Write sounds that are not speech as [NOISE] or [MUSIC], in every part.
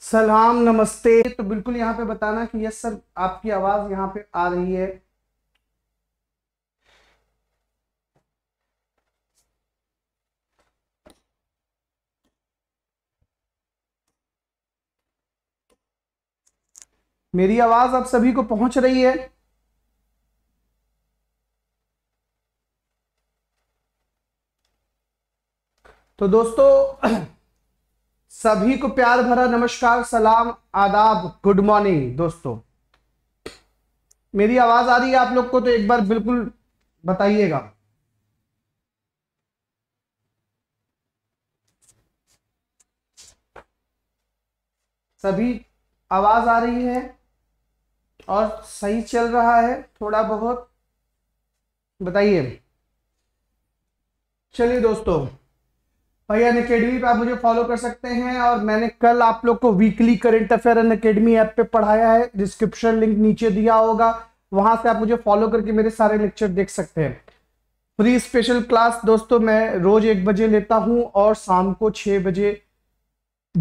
सलाम नमस्ते तो बिल्कुल यहाँ पे बताना कि यस सर आपकी आवाज यहाँ पे आ रही है मेरी आवाज आप सभी को पहुंच रही है तो दोस्तों [CLEARS THROAT] सभी को प्यार भरा नमस्कार सलाम आदाब गुड मॉर्निंग दोस्तों मेरी आवाज आ रही है आप लोग को तो एक बार बिल्कुल बताइएगा सभी आवाज आ रही है और सही चल रहा है थोड़ा बहुत बताइए चलिए दोस्तों पयान अकेडमी पे आप मुझे फॉलो कर सकते हैं और मैंने कल आप लोग को weekly current affair Unacademy app पे पढ़ाया है डिस्क्रिप्शन लिंक नीचे दिया होगा वहां से आप मुझे फॉलो करके मेरे सारे लेक्चर देख सकते हैं फ्री स्पेशल क्लास दोस्तों मैं रोज एक बजे लेता हूं और शाम को छह बजे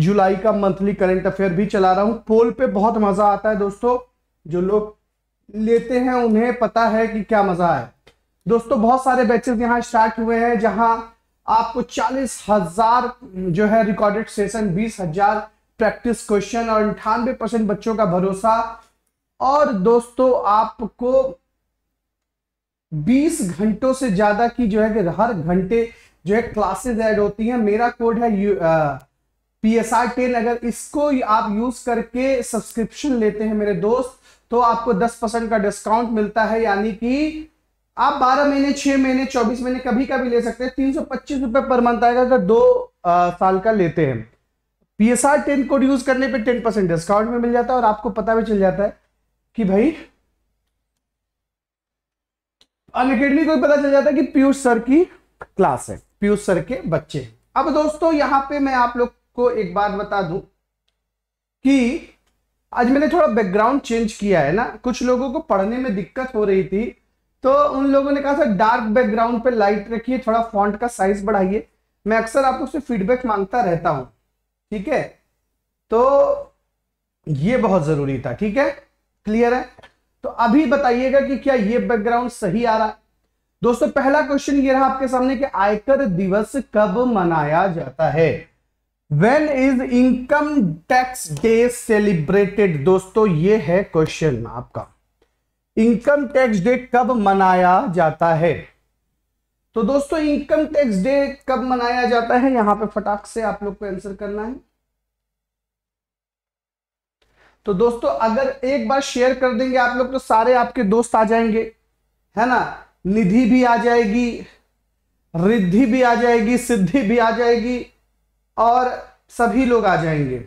जुलाई का मंथली करंट अफेयर भी चला रहा हूं पोल पे बहुत मजा आता है दोस्तों जो लोग लेते हैं उन्हें पता है कि क्या मजा है दोस्तों बहुत सारे बैचेस यहाँ स्टार्ट हुए हैं जहाँ आपको चालीस हजार जो है रिकॉर्डेड सेशन बीस हजार प्रैक्टिस क्वेश्चन और अंठानवे परसेंट बच्चों का भरोसा और दोस्तों आपको 20 घंटों से ज्यादा की जो है कि हर घंटे जो है क्लासेस ऐड होती हैं मेरा कोड है यू, आ, पी एस आर टेन अगर इसको आप यूज करके सब्सक्रिप्शन लेते हैं मेरे दोस्त तो आपको 10 परसेंट का डिस्काउंट मिलता है यानी कि आप 12 महीने 6 महीने 24 महीने कभी कभी ले सकते हैं तीन सौ पच्चीस रुपए पर मंथ आएगा अगर दो आ, साल का लेते हैं P S R ten code use करने पे 10 परसेंट डिस्काउंट में मिल जाता है और आपको पता भी चल जाता है कि भाई अनकेडमी को पता चल जाता है कि पीयूष सर की क्लास है पीयूष सर के बच्चे अब दोस्तों यहां पर मैं आप लोग को एक बात बता दू कि आज मैंने थोड़ा बैकग्राउंड चेंज किया है ना कुछ लोगों को पढ़ने में दिक्कत हो रही थी तो उन लोगों ने कहा था डार्क बैकग्राउंड पे लाइट रखिए थोड़ा फॉन्ट का साइज बढ़ाइए मैं अक्सर आप लोग फीडबैक मांगता रहता हूं ठीक है तो ये बहुत जरूरी था ठीक है क्लियर है तो अभी बताइएगा कि क्या ये बैकग्राउंड सही आ रहा है दोस्तों पहला क्वेश्चन ये रहा आपके सामने कि आयकर दिवस कब मनाया जाता है when is income tax day celebrated दोस्तों ये है क्वेश्चन आपका इनकम टैक्स डे कब मनाया जाता है तो दोस्तों इनकम टैक्स डे कब मनाया जाता है यहां पे फटाक से आप लोग को आंसर करना है तो दोस्तों अगर एक बार शेयर कर देंगे आप लोग तो सारे आपके दोस्त आ जाएंगे है ना निधि भी आ जाएगी रिद्धि भी आ जाएगी सिद्धि भी आ जाएगी और सभी लोग आ जाएंगे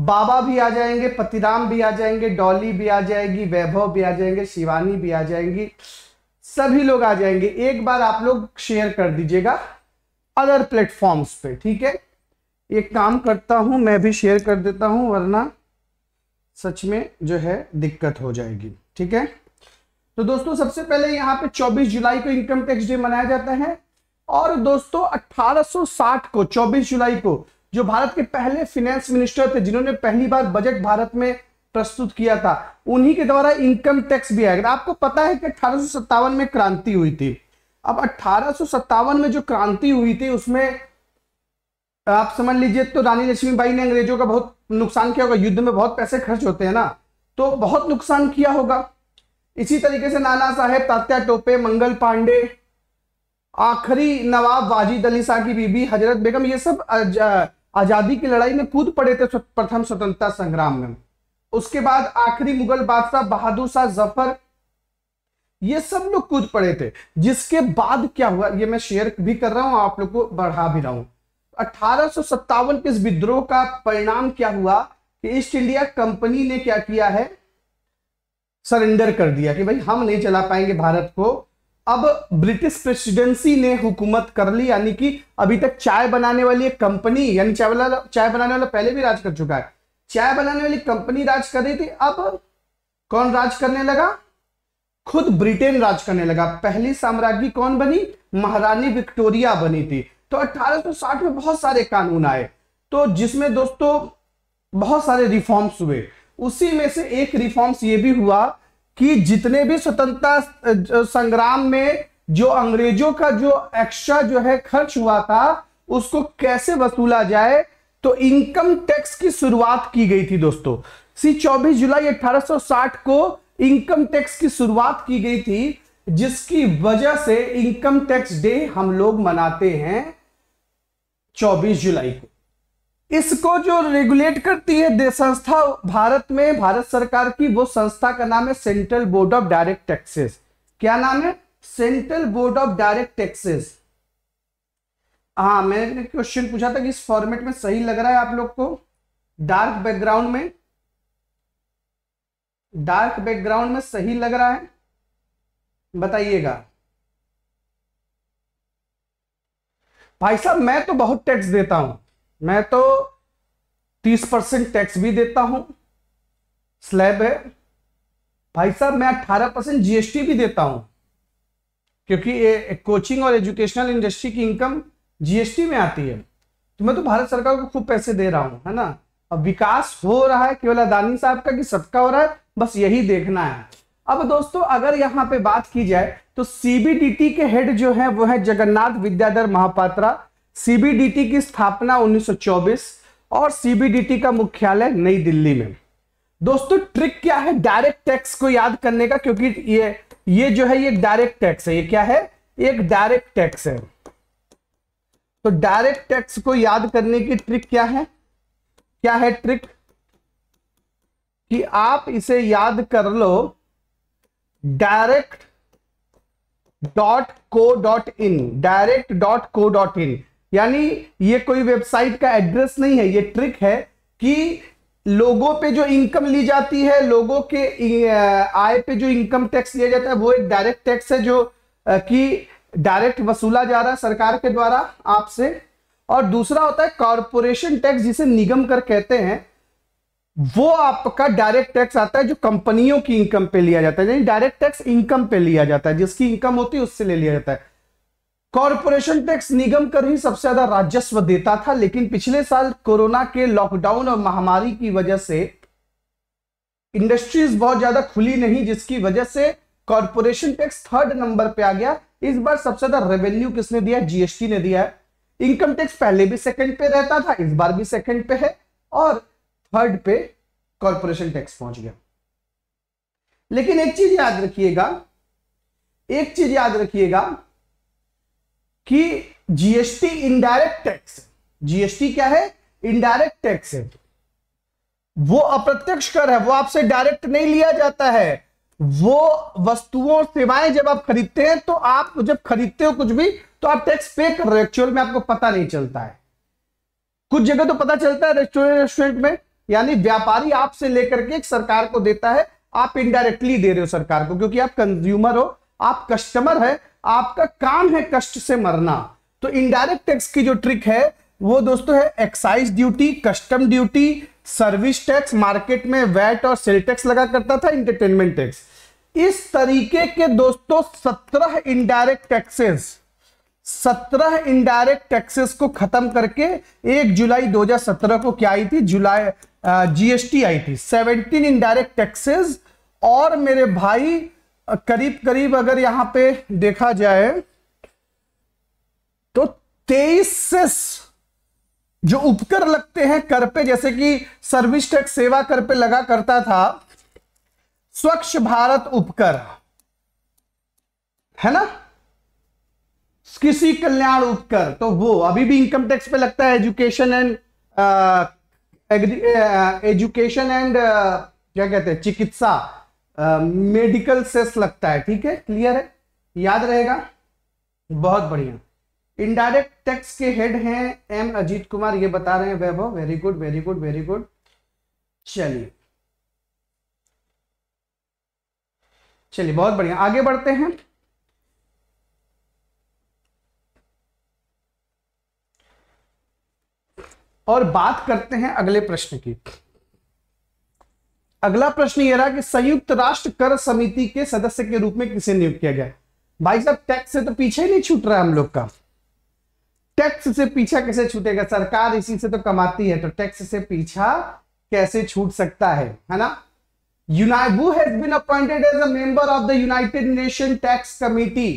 बाबा भी आ जाएंगे पतिराम भी आ जाएंगे डॉली भी आ जाएगी वैभव भी आ जाएंगे शिवानी भी आ जाएंगी सभी लोग आ जाएंगे एक बार आप लोग शेयर कर दीजिएगा अदर प्लेटफॉर्म्स पे ठीक है एक काम करता हूं मैं भी शेयर कर देता हूं वरना सच में जो है दिक्कत हो जाएगी ठीक है तो दोस्तों सबसे पहले यहां पे 24 जुलाई को इनकम टैक्स डे मनाया जाता है और दोस्तों 1860 को 24 जुलाई को जो भारत के पहले फिनेंस मिनिस्टर थे जिन्होंने पहली बार बजट भारत में प्रस्तुत किया था उन्हीं के द्वारा इनकम टैक्स भी आएगा आपको पता है कि अठारह में क्रांति हुई थी अब अठारह में जो क्रांति हुई थी उसमें आप समझ लीजिए तो रानी लक्ष्मीबाई ने अंग्रेजों का बहुत नुकसान किया होगा युद्ध में बहुत पैसे खर्च होते हैं ना तो बहुत नुकसान किया होगा इसी तरीके से नाना साहेब तात्या टोपे मंगल पांडे आखिरी नवाब वाजिद अली शाह की बीबी हजरत बेगम ये सब आजादी की लड़ाई में कूद पड़े थे प्रथम स्वतंत्रता संग्राम में उसके बाद आखिरी मुगल बादशाह बहादुर शाह जफर ये सब लोग कूद पड़े थे जिसके बाद क्या हुआ ये मैं शेयर भी कर रहा हूं आप लोग को बढ़ा भी रहा हूं अठारह के इस विद्रोह का परिणाम क्या हुआ कि ईस्ट इंडिया कंपनी ने क्या किया है सरेंडर कर दिया कि भाई हम नहीं चला पाएंगे भारत को अब ब्रिटिश प्रेसिडेंसी ने हुकूमत कर ली यानी कि अभी तक चाय बनाने वाली एक कंपनी यानी चाय वाला चाय बनाने वाला पहले भी राज कर चुका है चाय बनाने वाली कंपनी राज कर रही थी अब कौन राज करने लगा खुद ब्रिटेन राज करने लगा पहली साम्राज्ञी कौन बनी महारानी विक्टोरिया बनी थी तो 1860 में बहुत सारे कानून आए तो जिसमें दोस्तों बहुत सारे रिफॉर्म्स हुए उसी में से एक रिफॉर्म्स ये भी हुआ कि जितने भी स्वतंत्रता संग्राम में जो अंग्रेजों का जो एक्स्ट्रा जो है खर्च हुआ था उसको कैसे वसूला जाए तो इनकम टैक्स की शुरुआत की गई थी दोस्तों सी 24 जुलाई 1860 को इनकम टैक्स की शुरुआत की गई थी जिसकी वजह से इनकम टैक्स डे हम लोग मनाते हैं 24 जुलाई को इसको जो रेगुलेट करती है संस्था भारत में भारत सरकार की वो संस्था का नाम है Central Board of Direct Taxes क्या नाम है Central Board of Direct Taxes हाँ मैंने क्वेश्चन पूछा था कि इस फॉर्मेट में सही लग रहा है आप लोग को डार्क बैकग्राउंड में डार्क बैकग्राउंड में सही लग रहा है बताइएगा भाई साहब मैं तो बहुत टैक्स देता हूं मैं तो 30 परसेंट टैक्स भी देता हूं स्लैब है भाई साहब मैं 18 परसेंट जीएसटी भी देता हूं क्योंकि ये कोचिंग और एजुकेशनल इंडस्ट्री की इनकम जीएसटी में आती है तो मैं तो भारत सरकार को खूब पैसे दे रहा हूं है ना अब विकास हो रहा है केवल अदानी साहब का कि सबका हो रहा है बस यही देखना है अब दोस्तों अगर यहाँ पे बात की जाए तो सीबीडीटी के हेड जो है वो है जगन्नाथ विद्याधर महापात्रा सीबीडीटी की स्थापना 1924 और सीबीडीटी का मुख्यालय नई दिल्ली में दोस्तों ट्रिक क्या है डायरेक्ट टैक्स को याद करने का क्योंकि ये ये जो है ये डायरेक्ट टैक्स है ये क्या है एक डायरेक्ट टैक्स है तो डायरेक्ट टैक्स को याद करने की ट्रिक क्या है क्या है ट्रिक कि आप इसे याद कर लो direct dot co dot in direct dot co dot in यानी ये कोई वेबसाइट का एड्रेस नहीं है ये ट्रिक है कि लोगों पे जो इनकम ली जाती है लोगों के आय पे जो इनकम टैक्स लिया जाता है वो एक डायरेक्ट टैक्स है जो कि डायरेक्ट वसूला जा रहा है सरकार के द्वारा आपसे और दूसरा होता है कॉरपोरेशन टैक्स जिसे निगम कर कहते हैं वो आपका डायरेक्ट टैक्स आता है जो कंपनियों की इनकम पे लिया जाता है यानी डायरेक्ट टैक्स इनकम पे लिया जाता है जिसकी इनकम होती है उससे ले लिया जाता है कॉरपोरेशन टैक्स निगम कर ही सबसे ज्यादा राजस्व देता था लेकिन पिछले साल कोरोना के लॉकडाउन और महामारी की वजह से इंडस्ट्रीज बहुत ज्यादा खुली नहीं जिसकी वजह से कॉरपोरेशन टैक्स थर्ड नंबर पे आ गया इस बार सबसे ज्यादा रेवेन्यू किसने दिया जीएसटी ने दिया है इनकम टैक्स पहले भी सेकंड पे रहता था इस बार भी सेकंड पे है और थर्ड पे कॉरपोरेशन टैक्स पहुंच गया लेकिन एक चीज याद रखिएगा एक चीज याद रखिएगा कि जीएसटी इनडायरेक्ट टैक्स जीएसटी क्या है इनडायरेक्ट टैक्स है वो अप्रत्यक्ष कर है वो आपसे डायरेक्ट नहीं लिया जाता है वो वस्तुओं सेवाएं जब आप खरीदते हैं तो आप जब खरीदते हो कुछ भी तो आप टैक्स पे कर रहे हो एक्चुअल में आपको पता नहीं चलता है कुछ जगह तो पता चलता है रेस्टोरेंट रेस्टोरेंट में यानी व्यापारी आपसे लेकर के सरकार को देता है आप इनडायरेक्टली दे रहे हो सरकार को क्योंकि आप कंज्यूमर हो आप कस्टमर है आपका काम है कष्ट से मरना तो इनडायरेक्ट टैक्स की जो ट्रिक है वो दोस्तों है excise duty custom duty service tax market में वैट और सेल टैक्स लगा करता था इंटरटेनमेंट टैक्स इस तरीके के दोस्तों सत्रह इनडायरेक्ट टैक्सेस सत्रह इनडायरेक्ट टैक्सेस को खत्म करके एक जुलाई 2017 को क्या आई थी जुलाई जीएसटी आई थी 17 इनडायरेक्ट टैक्सेस और मेरे भाई करीब करीब अगर यहां पे देखा जाए तो तेईस से जो उपकर लगते हैं कर पे जैसे कि सर्विस टैक्स सेवा कर पे लगा करता था स्वच्छ भारत उपकर है ना किसी कल्याण उपकर तो वो अभी भी इनकम टैक्स पे लगता है एजुकेशन एंड एजुकेशन एंड क्या कहते हैं चिकित्सा मेडिकल सेस लगता है ठीक है क्लियर है याद रहेगा बहुत बढ़िया इनडायरेक्ट टैक्स के हेड हैं एम अजीत कुमार ये बता रहे हैं Vaibhav very good very good very good चलिए चलिए बहुत बढ़िया आगे बढ़ते हैं और बात करते हैं अगले प्रश्न की अगला प्रश्न यह रहा कि संयुक्त राष्ट्र कर समिति के सदस्य के रूप में किसे नियुक्त किया गया भाई साहब टैक्स से तो पीछे ही नहीं छूट रहा हम लोग का टैक्स से पीछा कैसे छूटेगा सरकार इसी से तो कमाती है तो टैक्स से पीछा कैसे छूट सकता है है ना यूनाइबू has been appointed as a member of the United Nation tax committee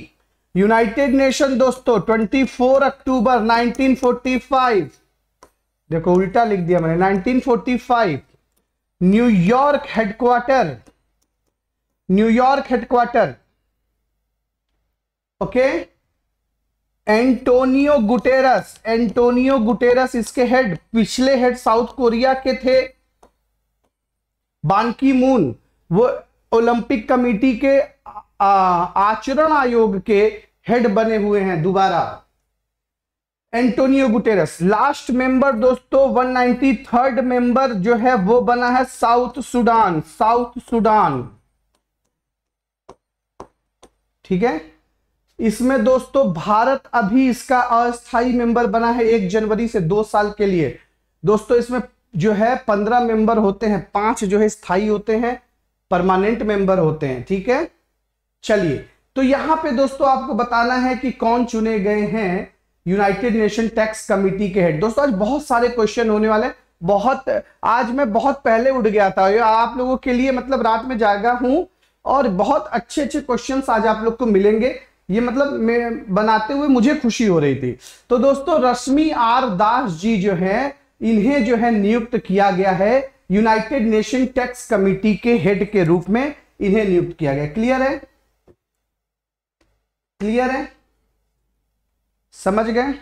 United Nation दोस्तों 24 अक्टूबर 1945 देखो उल्टा लिख दिया मैंने 1945 New York headquarter New York headquarter okay Antonio Guterres Antonio Guterres इसके हेड पिछले हेड साउथ कोरिया के थे बानकी मून वो ओलंपिक कमेटी के आचरण आयोग के हेड बने हुए हैं दोबारा एंटोनियो गुटेरस लास्ट मेंबर दोस्तों वन नाइनटी थर्ड मेंबर जो है वो बना है साउथ सुडान साउथ सुडान ठीक है इसमें दोस्तों भारत अभी इसका अस्थाई मेंबर बना है एक जनवरी से दो साल के लिए दोस्तों इसमें जो है पंद्रह मेंबर होते हैं पांच जो है स्थायी होते हैं परमानेंट मेंबर होते हैं ठीक है चलिए तो यहां पे दोस्तों आपको बताना है कि कौन चुने गए हैं यूनाइटेड नेशन टैक्स कमिटी के हेड दोस्तों आज बहुत सारे क्वेश्चन होने वाले हैं बहुत आज मैं बहुत पहले उठ गया था आप लोगों के लिए मतलब रात में जागा हूं और बहुत अच्छे अच्छे क्वेश्चन आज आप लोग को मिलेंगे ये मतलब मैं बनाते हुए मुझे खुशी हो रही थी तो दोस्तों रश्मि आर दास जी जो है इन्हें जो है नियुक्त किया गया है यूनाइटेड नेशन टैक्स कमिटी के हेड के रूप में इन्हें नियुक्त किया गया क्लियर है क्लियर है समझ गए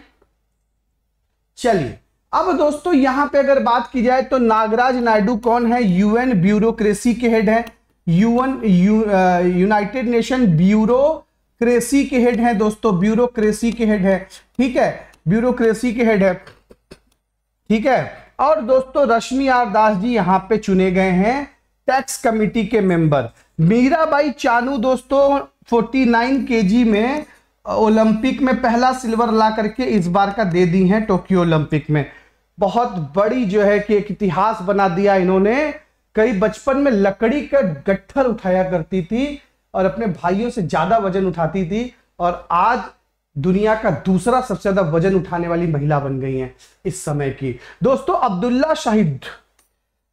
चलिए अब दोस्तों यहां पे अगर बात की जाए तो नागराज नायडू कौन है यूएन ब्यूरोक्रेसी के हेड है यूएन यूनाइटेड नेशन ब्यूरोक्रेसी के हेड है दोस्तों ब्यूरोक्रेसी के हेड है ठीक है ब्यूरोक्रेसी के हेड है ठीक है और दोस्तों रश्मि आर दास जी यहां पे चुने गए हैं टैक्स कमिटी के मेंबर मीराबाई चानू दोस्तों 49 केजी में ओलंपिक में पहला सिल्वर ला करके इस बार का दे दी है टोक्यो ओलंपिक में बहुत बड़ी जो है कि एक इतिहास बना दिया इन्होंने कई बचपन में लकड़ी का गट्ठर उठाया करती थी और अपने भाइयों से ज्यादा वजन उठाती थी और आज दुनिया का दूसरा सबसे ज्यादा वजन उठाने वाली महिला बन गई हैं इस समय की दोस्तों अब्दुल्ला शाहिद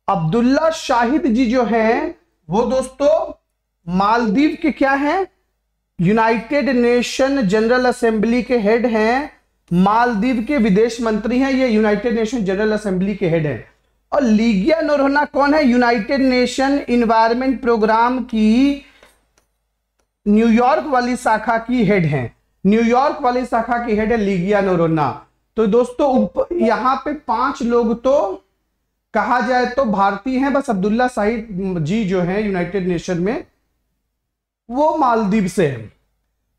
अब्दुल्ला शाहिद जी जो हैं वो दोस्तों मालदीव के क्या हैं यूनाइटेड नेशन जनरल असेंबली के हेड हैं मालदीव के विदेश मंत्री हैं ये यूनाइटेड नेशन जनरल असेंबली के हेड हैं और लीगिया नोरोना कौन है यूनाइटेड नेशन इन्वायरमेंट प्रोग्राम की न्यूयॉर्क वाली शाखा की हेड हैं न्यूयॉर्क वाली शाखा की हेड है लीगिया नोरोना तो दोस्तों उप, यहां पे पांच लोग तो कहा जाए तो भारतीय हैं बस अब्दुल्ला साहिब जी जो है यूनाइटेड नेशन में वो मालदीव से है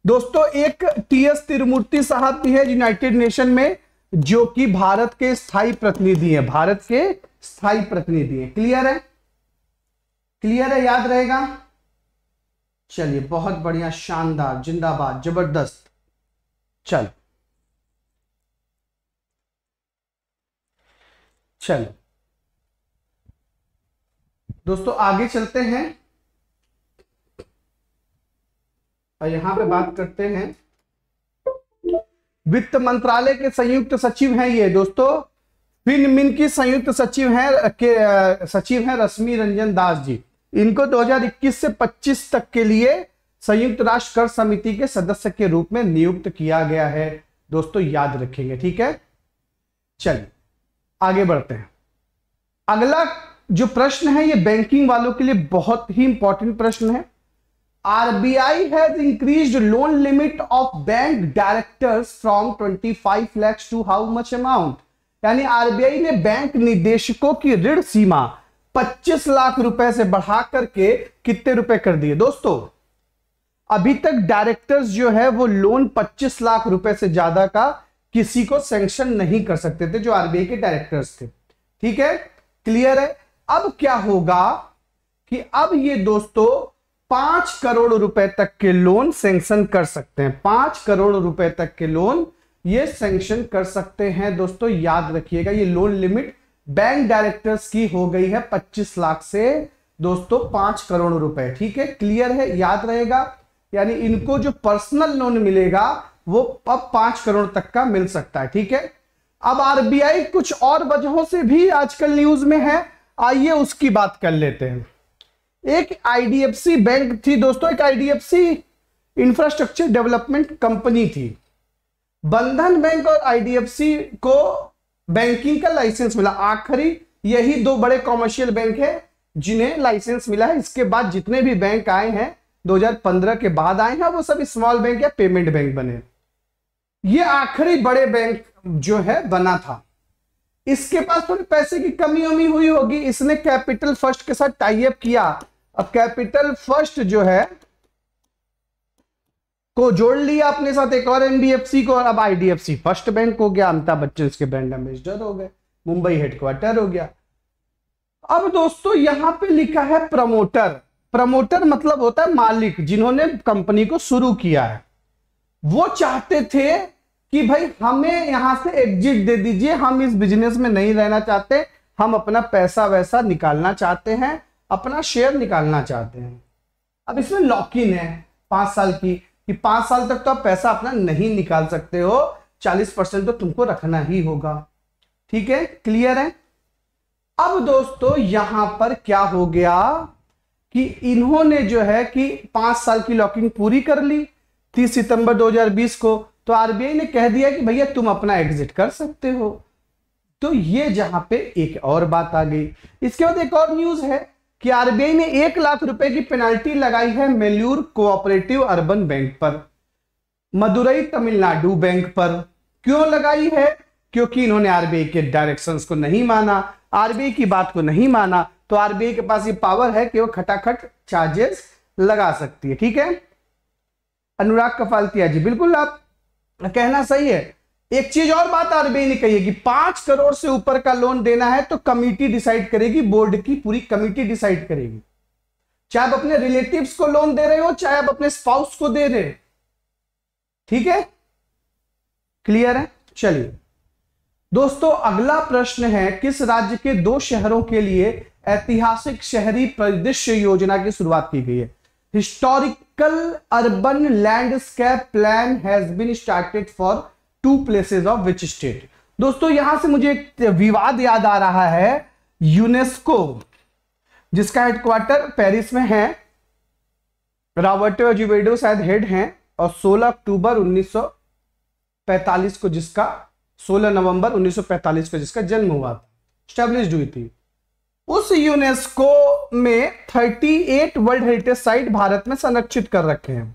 दोस्तों एक टीएस तिरुमूर्ति साहब भी है यूनाइटेड नेशन में जो कि भारत के स्थाई प्रतिनिधि हैं भारत के स्थाई प्रतिनिधि हैं क्लियर है क्लियर है याद रहेगा चलिए बहुत बढ़िया शानदार जिंदाबाद जबरदस्त चल चलो दोस्तों आगे चलते हैं और यहां पे बात करते हैं वित्त मंत्रालय के संयुक्त सचिव हैं ये दोस्तों फिनमिन की संयुक्त सचिव हैं के सचिव हैं रश्मि रंजन दास जी इनको 2021 से 25 तक के लिए संयुक्त राष्ट्र कर समिति के सदस्य के रूप में नियुक्त किया गया है दोस्तों याद रखेंगे ठीक है चलिए आगे बढ़ते हैं अगला जो प्रश्न है ये बैंकिंग वालों के लिए बहुत ही इंपॉर्टेंट प्रश्न है RBI has increased loan limit of bank directors from 25 lakhs to how much amount यानी आरबीआई ने बैंक निदेशकों की ऋण सीमा 25 लाख रुपए से बढ़ा करके कितने रुपए कर दिए दोस्तों अभी तक डायरेक्टर्स जो है वो लोन 25 लाख रुपए से ज्यादा का किसी को सेंक्शन नहीं कर सकते थे जो आरबीआई के डायरेक्टर्स थे ठीक है क्लियर है अब क्या होगा कि अब ये दोस्तों पांच करोड़ रुपए तक के लोन सेंक्शन कर सकते हैं पांच करोड़ रुपए तक के लोन ये सेंक्शन कर सकते हैं दोस्तों याद रखिएगा ये लोन लिमिट बैंक डायरेक्टर्स की हो गई है 25 लाख से दोस्तों पांच करोड़ रुपए ठीक है क्लियर है याद रहेगा यानी इनको जो पर्सनल लोन मिलेगा वो अब पांच करोड़ तक का मिल सकता है ठीक है अब आरबीआई कुछ और वजहों से भी आजकल न्यूज में है आइए उसकी बात कर लेते हैं एक आईडीएफसी बैंक थी दोस्तों एक आईडीएफसी इंफ्रास्ट्रक्चर डेवलपमेंट कंपनी थी बंधन बैंक और आईडीएफसी को बैंकिंग का लाइसेंस मिला आखिरी यही दो बड़े कॉमर्शियल बैंक है जिन्हें लाइसेंस मिला है इसके बाद जितने भी बैंक आए हैं 2015 के बाद आए हैं वो सब स्मॉल बैंक या पेमेंट बैंक बने ये आखिरी बड़े बैंक जो है बना था इसके पास थोड़ी पैसे की कमी उमी हुई होगी इसने कैपिटल फर्स्ट के साथ टाइप किया अब कैपिटल फर्स्ट जो है को जोड़ लिया अपने साथ एक और एनबीएफसी को और अब आईडीएफसी फर्स्ट बैंक हो गया अमिताभ बच्चन इसके ब्रांड एम्बेसडर हो गए मुंबई हेडक्वार्टर हो गया अब दोस्तों यहां पे लिखा है प्रमोटर प्रमोटर मतलब होता है मालिक जिन्होंने कंपनी को शुरू किया है वो चाहते थे कि भाई हमें यहां से एग्जिट दे दीजिए हम इस बिजनेस में नहीं रहना चाहते हम अपना पैसा वैसा निकालना चाहते हैं अपना शेयर निकालना चाहते हैं अब इसमें लॉक इन है पांच साल की कि पांच साल तक तो आप पैसा अपना नहीं निकाल सकते हो चालीस परसेंट तो तुमको रखना ही होगा ठीक है क्लियर है अब दोस्तों यहां पर क्या हो गया कि इन्होंने जो है कि पांच साल की लॉकिंग पूरी कर ली तीस सितंबर 2020 को तो आरबीआई ने कह दिया कि भैया तुम अपना एग्जिट कर सकते हो तो ये जहां पे एक और बात आ गई इसके बाद एक और न्यूज है कि आरबीआई ने एक लाख रुपए की पेनाल्टी लगाई है मेल्यूर कोऑपरेटिव अर्बन बैंक पर मदुरई तमिलनाडु बैंक पर क्यों लगाई है क्योंकि इन्होंने आरबीआई के डायरेक्शंस को नहीं माना आरबीआई की बात को नहीं माना तो आरबीआई के पास ये पावर है कि वो खटाखट चार्जेस लगा सकती है ठीक है अनुराग कफालतिया जी बिल्कुल आप कहना सही है एक चीज और बात आरबीआई ने कही है कि पांच करोड़ से ऊपर का लोन देना है तो कमिटी डिसाइड करेगी बोर्ड की पूरी कमिटी डिसाइड करेगी चाहे आप अपने रिलेटिव्स को लोन दे रहे हो चाहे आप अपने स्पाउस को दे रहे हो ठीक है क्लियर है चलिए दोस्तों अगला प्रश्न है किस राज्य के दो शहरों के लिए ऐतिहासिक शहरी परिदृश्य योजना की शुरुआत की गई है historical urban landscape plan has been started for two places of which state दोस्तों यहां से मुझे एक विवाद याद आ रहा है यूनेस्को जिसका हेडक्वार्टर पेरिस में है रॉबर्टो जुबेडो शायद हेड हैं और 16 अक्टूबर 1945 को जिसका 16 नवंबर 1945 को जिसका जन्म हुआ था स्टेब्लिश हुई थी उस यूनेस्को में 38 वर्ल्ड हेरिटेज साइट भारत में संरक्षित कर रखे हैं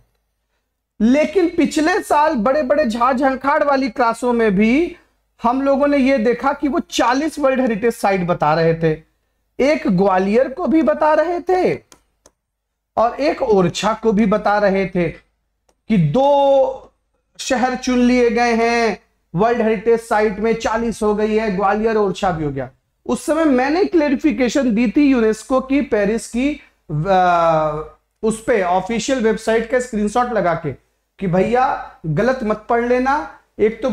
लेकिन पिछले साल बड़े बड़े झाड़ झंखाड़ वाली क्लासों में भी हम लोगों ने यह देखा कि वो 40 वर्ल्ड हेरिटेज साइट बता रहे थे एक ग्वालियर को भी बता रहे थे और एक ओरछा को भी बता रहे थे कि दो शहर चुन लिए गए हैं वर्ल्ड हेरिटेज साइट में 40 हो गई है ग्वालियर ओरछा भी हो गया उस समय मैंने क्लेरिफिकेशन दी थी यूनेस्को की पेरिस की आ, उस पर ऑफिशियल वेबसाइट का स्क्रीनशॉट लगा के कि भैया गलत मत पढ़ लेना एक तो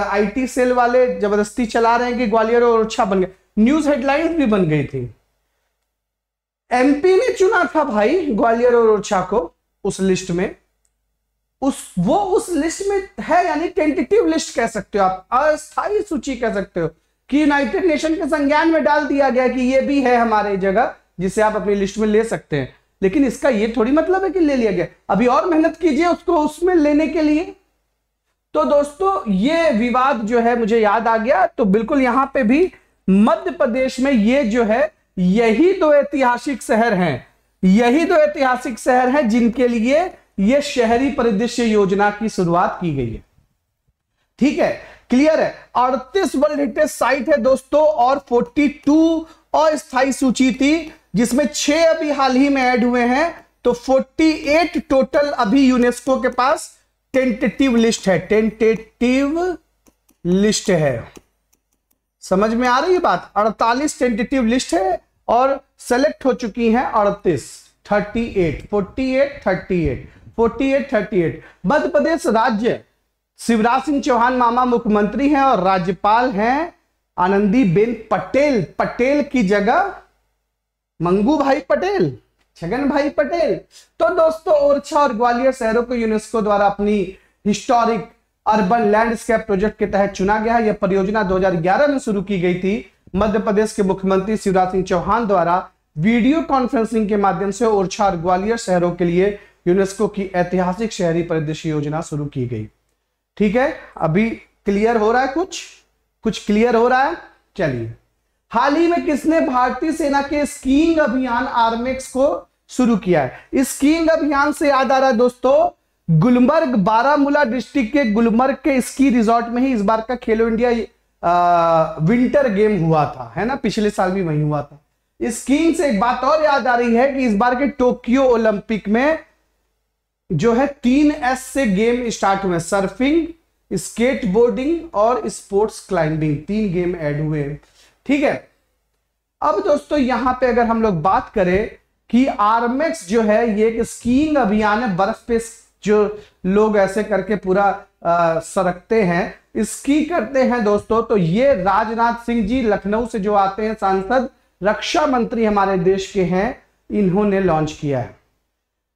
आईटी सेल वाले जबरदस्ती चला रहे हैं कि ग्वालियर और ओरछा बन गया न्यूज हेडलाइंस भी बन गई थी एमपी ने चुना था भाई ग्वालियर और ओरछा को उस लिस्ट में उस वो उस लिस्ट में है यानी टेंटेटिव लिस्ट कह सकते हो आप अस्थायी सूची कह सकते हो कि यूनाइटेड नेशन के संज्ञान में डाल दिया गया कि ये भी है हमारे जगह जिसे आप अपनी लिस्ट में ले सकते हैं लेकिन इसका ये थोड़ी मतलब है कि ले लिया गया अभी और मेहनत कीजिए उसको उसमें लेने के लिए तो दोस्तों ये विवाद जो है मुझे याद आ गया तो बिल्कुल यहां पे भी मध्य प्रदेश में ये जो है यही दो ऐतिहासिक शहर हैं यही दो ऐतिहासिक शहर हैं जिनके लिए ये शहरी परिदृश्य योजना की शुरुआत की गई है ठीक है क्लियर है अड़तीस वर्ल्ड हेरिटेज साइट है दोस्तों और फोर्टी टू अस्थायी सूची थी जिसमें छह अभी हाल ही में ऐड हुए हैं तो 48 टोटल अभी यूनेस्को के पास टेंटेटिव लिस्ट है टेंटेटिव लिस्ट है समझ में आ रही बात 48 टेंटेटिव लिस्ट है और सेलेक्ट हो चुकी हैं 38 38 48 38 48 38 मध्य प्रदेश राज्य शिवराज सिंह चौहान मामा मुख्यमंत्री हैं और राज्यपाल हैं आनंदीबेन पटेल पटेल की जगह मंगू भाई पटेल छगन भाई पटेल तो दोस्तों ओरछा और ग्वालियर शहरों को यूनेस्को द्वारा अपनी हिस्टोरिक अर्बन लैंडस्केप प्रोजेक्ट के तहत चुना गया है यह परियोजना 2011 में शुरू की गई थी मध्य प्रदेश के मुख्यमंत्री शिवराज सिंह चौहान द्वारा वीडियो कॉन्फ्रेंसिंग के माध्यम से ओरछा और ग्वालियर शहरों के लिए यूनेस्को की ऐतिहासिक शहरी परिदृश्य योजना शुरू की गई ठीक है अभी क्लियर हो रहा है कुछ कुछ क्लियर हो रहा है चलिए हाल ही में किसने भारतीय सेना के स्कीइंग अभियान आर्मेक्स को शुरू किया है स्कीइंग अभियान से याद आ रहा है दोस्तों गुलमर्ग बारामूला डिस्ट्रिक्ट के गुलमर्ग के स्की रिजॉर्ट में ही इस बार का खेलो इंडिया विंटर गेम हुआ था है ना पिछले साल भी वही हुआ था स्कीइंग से एक बात और याद आ रही है कि इस बार के टोक्यो ओलंपिक में जो है तीन एस से गेम स्टार्ट हुए सर्फिंग स्केटबोर्डिंग और स्पोर्ट्स क्लाइंबिंग तीन गेम एड हुए ठीक है अब दोस्तों यहां पे अगर हम लोग बात करें कि आर्मेक्स जो है ये एक स्कीइंग अभियान है बर्फ पे जो लोग ऐसे करके पूरा सरकते हैं स्की करते हैं दोस्तों तो ये राजनाथ सिंह जी लखनऊ से जो आते हैं सांसद रक्षा मंत्री हमारे देश के हैं इन्होंने लॉन्च किया है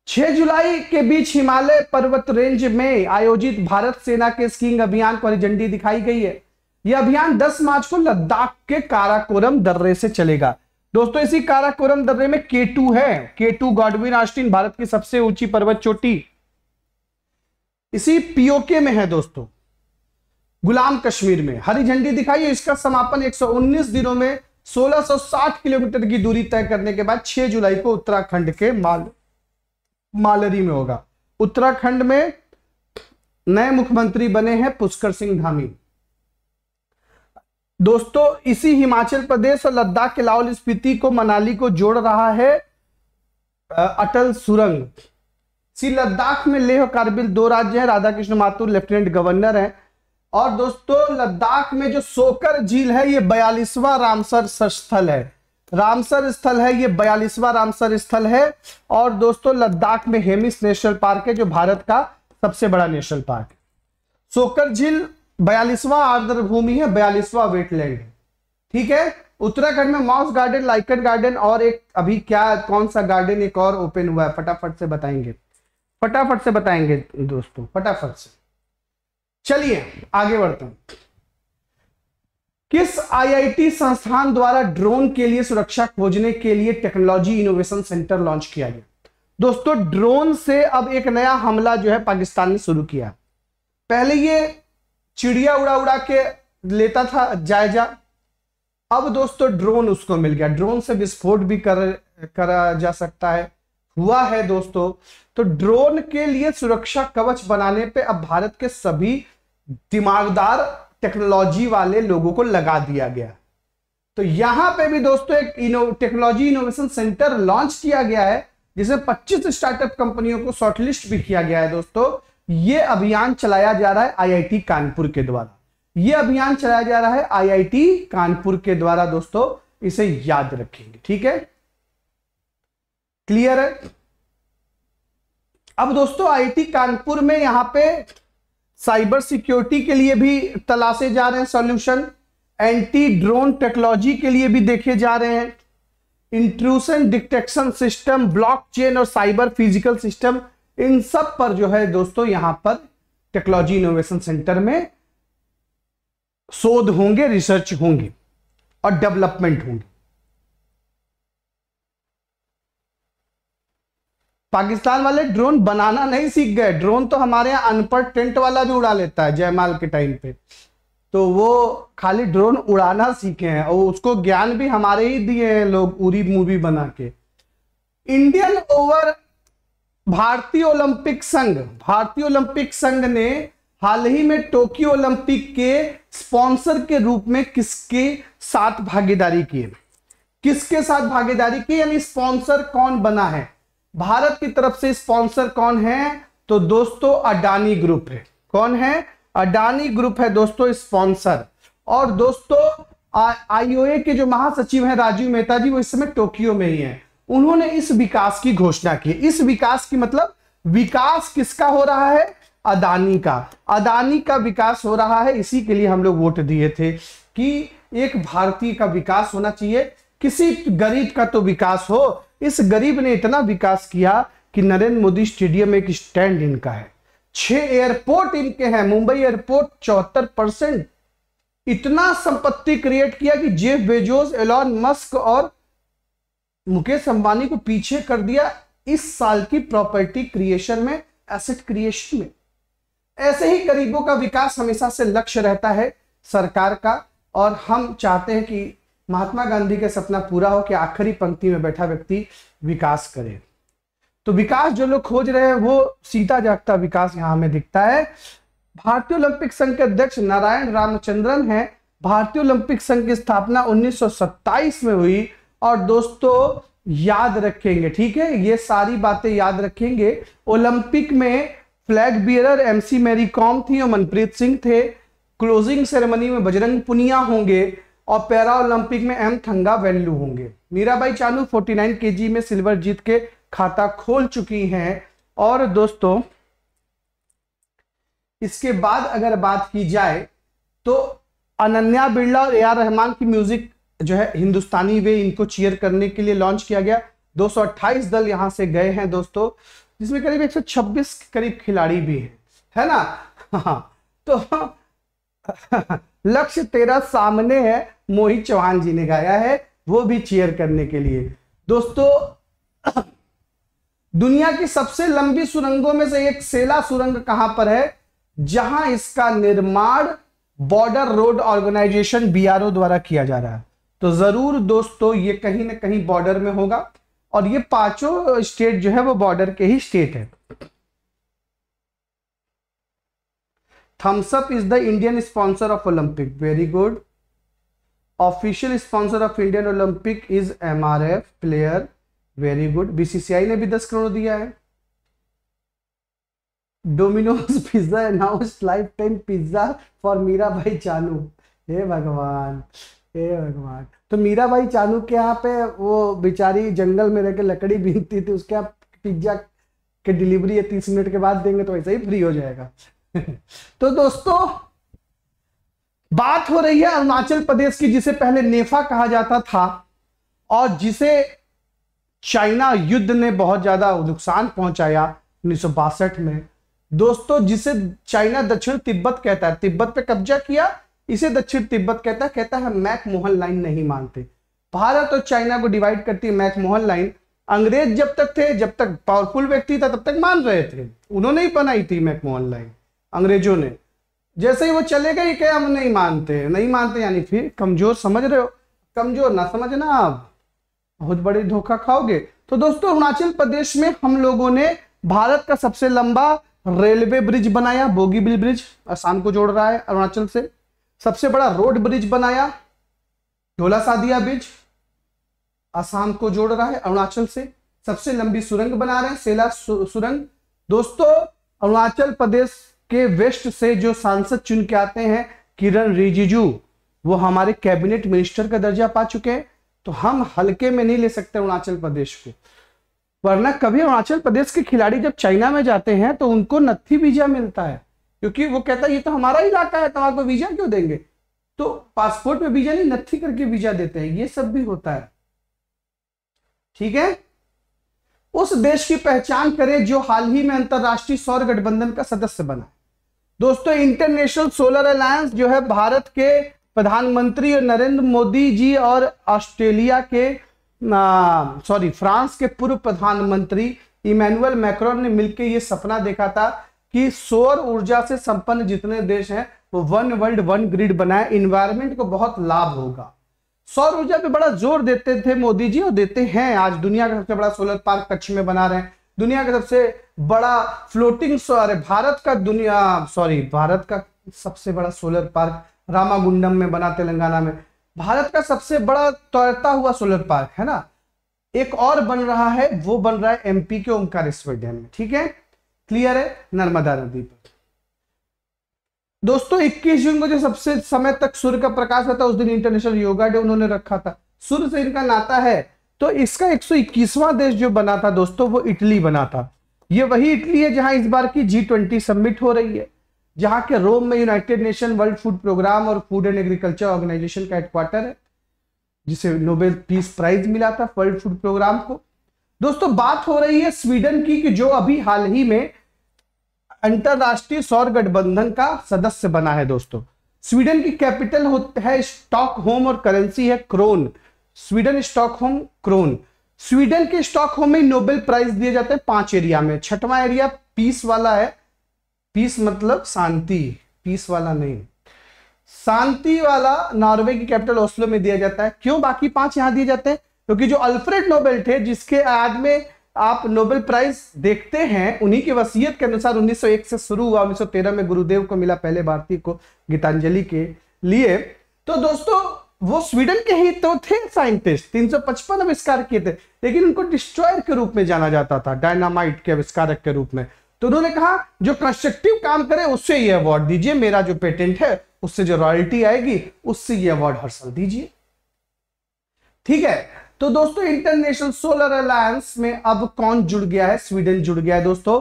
6 जुलाई के बीच हिमालय पर्वत रेंज में आयोजित भारत सेना के स्कीइंग अभियान को हरी झंडी दिखाई गई है यह अभियान 10 मार्च को लद्दाख के काराकोरम दर्रे से चलेगा दोस्तों इसी काराकोरम दर्रे में के है टू गॉडविन आस्टिन भारत की सबसे ऊंची पर्वत चोटी इसी पीओके में है दोस्तों गुलाम कश्मीर में हरी झंडी दिखाई इसका समापन 119 दिनों में 1660 किलोमीटर की दूरी तय करने के बाद 6 जुलाई को उत्तराखंड के माल मालरी में होगा उत्तराखंड में नए मुख्यमंत्री बने हैं पुष्कर सिंह धामी दोस्तों इसी हिमाचल प्रदेश और लद्दाख के लाहौल स्पीति को मनाली को जोड़ रहा है अटल सुरंग सी लद्दाख में लेह और कारगिल दो राज्य हैं राधा कृष्ण माथुर लेफ्टिनेंट गवर्नर हैं और दोस्तों लद्दाख में जो सोकर झील है ये बयालीसवा रामसर स्थल है रामसर स्थल है ये बयालीसवा रामसर स्थल है और दोस्तों लद्दाख में हेमिस नेशनल पार्क है जो भारत का सबसे बड़ा नेशनल पार्क सोकर झील बयालीसवा आर्द्र भूमि है बयालीसवा वेटलैंड ठीक है उत्तराखंड में माउस गार्डन लाइकट गार्डन और एक अभी क्या कौन सा गार्डन एक और ओपन हुआ है फटाफट से बताएंगे फटाफट से बताएंगे दोस्तों फटाफट से चलिए आगे बढ़ते हैं किस आईआईटी संस्थान द्वारा ड्रोन के लिए सुरक्षा खोजने के लिए टेक्नोलॉजी इनोवेशन सेंटर लॉन्च किया गया दोस्तों ड्रोन से अब एक नया हमला जो है पाकिस्तान ने शुरू किया पहले ये चिड़िया उड़ा उड़ा के लेता था जायजा अब दोस्तों ड्रोन उसको मिल गया ड्रोन से विस्फोट भी कर करा जा सकता है हुआ है दोस्तों तो ड्रोन के लिए सुरक्षा कवच बनाने पे अब भारत के सभी दिमागदार टेक्नोलॉजी वाले लोगों को लगा दिया गया तो यहां पे भी दोस्तों एक इनो टेक्नोलॉजी इनोवेशन सेंटर लॉन्च किया गया है जिसमें 25 स्टार्टअप कंपनियों को शॉर्टलिस्ट भी किया गया है दोस्तों यह अभियान चलाया जा रहा है आईआईटी कानपुर के द्वारा यह अभियान चलाया जा रहा है आईआईटी कानपुर के द्वारा दोस्तों इसे याद रखेंगे ठीक है क्लियर है अब दोस्तों आईआईटी कानपुर में यहां पे साइबर सिक्योरिटी के लिए भी तलाशे जा रहे हैं सॉल्यूशन एंटी ड्रोन टेक्नोलॉजी के लिए भी देखे जा रहे हैं इंट्रूशन डिटेक्शन सिस्टम ब्लॉकचेन और साइबर फिजिकल सिस्टम इन सब पर जो है दोस्तों यहां पर टेक्नोलॉजी इनोवेशन सेंटर में शोध होंगे रिसर्च होंगे और डेवलपमेंट होंगे पाकिस्तान वाले ड्रोन बनाना नहीं सीख गए ड्रोन तो हमारे यहाँ अनपढ़ टेंट वाला भी उड़ा लेता है जयमाल के टाइम पे तो वो खाली ड्रोन उड़ाना सीखे हैं और उसको ज्ञान भी हमारे ही दिए हैं लोग उरी मूवी बना के इंडियन ओवर भारतीय ओलंपिक संघ भारतीय ओलंपिक संघ ने हाल ही में टोक्यो ओलंपिक के स्पॉन्सर के रूप में किसके साथ भागीदारी की किसके साथ भागीदारी की यानी स्पॉन्सर कौन बना है भारत की तरफ से स्पॉन्सर कौन है तो दोस्तों अडानी ग्रुप है कौन है अडानी ग्रुप है दोस्तों स्पॉन्सर और दोस्तों आईओए के जो महासचिव हैं राजीव मेहता जी वो इस समय टोक्यो में ही हैं उन्होंने इस विकास की घोषणा की इस विकास की मतलब विकास किसका हो रहा है अदानी का अदानी का विकास हो रहा है इसी के लिए हम लोग वोट दिए थे कि एक भारतीय का विकास होना चाहिए किसी गरीब का तो विकास हो इस गरीब ने इतना विकास किया कि नरेंद्र मोदी स्टेडियम एक स्टैंड इनका है छह एयरपोर्ट इनके हैं मुंबई एयरपोर्ट चौहत्तर परसेंट इतना संपत्ति क्रिएट किया कि जेफ बेजोस एलॉन मस्क और मुकेश अंबानी को पीछे कर दिया इस साल की प्रॉपर्टी क्रिएशन में एसेट क्रिएशन में ऐसे ही गरीबों का विकास हमेशा से लक्ष्य रहता है सरकार का और हम चाहते हैं कि महात्मा गांधी का सपना पूरा हो कि आखिरी पंक्ति में बैठा व्यक्ति विकास करे तो विकास जो लोग खोज रहे हैं वो सीता जागता विकास यहां हमें दिखता है भारतीय ओलंपिक संघ के अध्यक्ष नारायण रामचंद्रन हैं भारतीय ओलंपिक संघ की स्थापना 1927 में हुई और दोस्तों याद रखेंगे ठीक है ये सारी बातें याद रखेंगे ओलंपिक में flag bearer MC Mary Kom थी और मनप्रीत सिंह थे क्लोजिंग सेरेमनी में बजरंग पुनिया होंगे और पैरा ओलंपिक में एम थंगा वेल्लू होंगे मीराबाई चानू 49 केजी में सिल्वर जीत के खाता खोल चुकी हैं और दोस्तों इसके बाद अगर बात की जाए तो अनन्या बिरला और ए आर रहमान की म्यूजिक जो है हिंदुस्तानी वे इनको चीयर करने के लिए लॉन्च किया गया 228 दल यहां से गए हैं दोस्तों जिसमें करीब 126 करीब खिलाड़ी भी हैं है ना हाँ तो लक्ष्य तेरा सामने है मोहित चौहान जी ने गाया है वो भी चीयर करने के लिए दोस्तों दुनिया की सबसे लंबी सुरंगों में से एक सेला सुरंग कहां पर है जहां इसका निर्माण बॉर्डर रोड ऑर्गेनाइजेशन बीआरओ द्वारा किया जा रहा है तो ज़रूर दोस्तों ये कहीं ना कहीं बॉर्डर में होगा और ये पांचों स्टेट जो है वो बॉर्डर के ही स्टेट है Thums Up is the Indian sponsor of Olympic very good official sponsor of Indian Olympic is M R F player very good BCCI ने भी दस करोड़ दिया है Domino's pizza announce life time pizza for Mirabai Chanu हे भगवान हे भगवान तो मीराबाई चालू के यहाँ पे वो बेचारी जंगल में रह के लकड़ी बीनती थी उसके आप पिज्जा के डिलीवरी है तीस मिनट के बाद देंगे तो ऐसे ही फ्री हो जाएगा [LAUGHS] तो दोस्तों बात हो रही है अरुणाचल प्रदेश की जिसे पहले नेफा कहा जाता था और जिसे चाइना युद्ध ने बहुत ज्यादा नुकसान पहुंचाया उन्नीस में दोस्तों जिसे चाइना दक्षिण तिब्बत कहता है तिब्बत पे कब्जा किया इसे दक्षिण तिब्बत कहता कहता है मैक मोहन लाइन नहीं मानते भारत और चाइना को डिवाइड करती है मैक मोहन लाइन अंग्रेज जब तक थे जब तक पावरफुल व्यक्ति था तब तक मान रहे थे उन्होंने ही बनाई थी मैकमोहन लाइन अंग्रेजों ने जैसे ही वो चले गए क्या हम नहीं मानते नहीं मानते यानी फिर कमजोर समझ रहे हो कमजोर ना समझना आप बहुत बड़े धोखा खाओगे तो दोस्तों अरुणाचल प्रदेश में हम लोगों ने भारत का सबसे लंबा रेलवे ब्रिज बनाया बोगीबिल ब्रिज आसाम को जोड़ रहा है अरुणाचल से सबसे बड़ा रोड ब्रिज बनाया ढोला सादिया ब्रिज आसाम को जोड़ रहा है अरुणाचल से सबसे लंबी सुरंग बना रहे हैं सेला सुरंग दोस्तों अरुणाचल प्रदेश के वेस्ट से जो सांसद चुन के आते हैं किरण रिजिजू वो हमारे कैबिनेट मिनिस्टर का दर्जा पा चुके हैं तो हम हल्के में नहीं ले सकते अरुणाचल प्रदेश को वरना कभी अरुणाचल प्रदेश के खिलाड़ी जब चाइना में जाते हैं तो उनको नत्थी बीजा मिलता है क्योंकि वो कहता है ये तो हमारा इलाका है तो वीजा क्यों देंगे तो पासपोर्ट में वीजा नहीं नथी करके वीजा देते हैं ये सब भी होता है ठीक है उस देश की पहचान करें जो हाल ही में अंतरराष्ट्रीय सौर गठबंधन का सदस्य बना है दोस्तों इंटरनेशनल सोलर अलायंस जो है भारत के प्रधानमंत्री नरेंद्र मोदी जी और ऑस्ट्रेलिया के सॉरी फ्रांस के पूर्व प्रधानमंत्री इमैनुअल मैक्रॉन ने मिलकर यह सपना देखा था कि सौर ऊर्जा से संपन्न जितने देश हैं वो वन वर्ल्ड वन ग्रिड बनाए इन्वायरमेंट को बहुत लाभ होगा सौर ऊर्जा पे बड़ा जोर देते थे मोदी जी और देते हैं आज दुनिया का सबसे बड़ा सोलर पार्क कच्छ में बना रहे हैं दुनिया का सबसे बड़ा फ्लोटिंग सॉरी भारत का दुनिया सॉरी भारत का सबसे बड़ा सोलर पार्क रामागुंडम में बना तेलंगाना में भारत का सबसे बड़ा तैरता हुआ सोलर पार्क है ना एक और बन रहा है वो बन रहा है एमपी के ओंकारेश्वर डैम में ठीक है क्लियर है नर्मदा नदी पर दोस्तों 21 जून को जो सबसे समय तक सूर्य का प्रकाश होता है उस दिन इंटरनेशनल योगा डे उन्होंने रखा था सूर्य से इनका नाता है तो इसका 121वां देश जो बना था दोस्तों वो इटली बना था ये वही इटली है जहां इस बार की जी ट्वेंटी समिट हो रही है जहां के रोम में United Nation World Food Programme और फूड एंड एग्रीकल्चर ऑर्गेनाइजेशन का हेडक्वार्टर है जिसे नोबेल पीस प्राइज मिला था वर्ल्ड फूड प्रोग्राम को दोस्तों बात हो रही है स्वीडन की कि जो अभी हाल ही में अंतरराष्ट्रीय सौर गठबंधन का सदस्य बना है दोस्तों स्वीडन की कैपिटल है स्टॉक होम और करेंसी है krona Sweden Stockholm krona Sweden के स्टॉक होम में नोबेल प्राइज दिए जाते हैं पांच एरिया में छठवां एरिया पीस वाला है पीस मतलब शांति पीस वाला नहीं शांति वाला नॉर्वे की कैपिटल ओस्लो में दिया जाता है क्यों बाकी पांच यहां दिए जाते हैं क्योंकि जो अल्फ्रेड नोबेल थे जिसके याद में आप नोबेल प्राइज देखते हैं उन्हीं की वसीयत के अनुसार 1901 से शुरू हुआ 1913 में गुरुदेव को मिला पहले भारतीय को गीतांजलि के लिए तो दोस्तों वो स्वीडन के ही तो थे साइंटिस्ट 355 आविष्कार किए थे लेकिन उनको डिस्ट्रॉयर के रूप में जाना जाता था डायनामाइट के आविष्कारक के रूप में तो उन्होंने कहा जो कंस्ट्रक्टिव काम करे उससे ये अवार्ड दीजिए मेरा जो पेटेंट है उससे जो रॉयल्टी आएगी उससे ये अवार्ड हर दीजिए ठीक है तो दोस्तों इंटरनेशनल सोलर अलायंस में अब कौन जुड़ गया है स्वीडन जुड़ गया है दोस्तों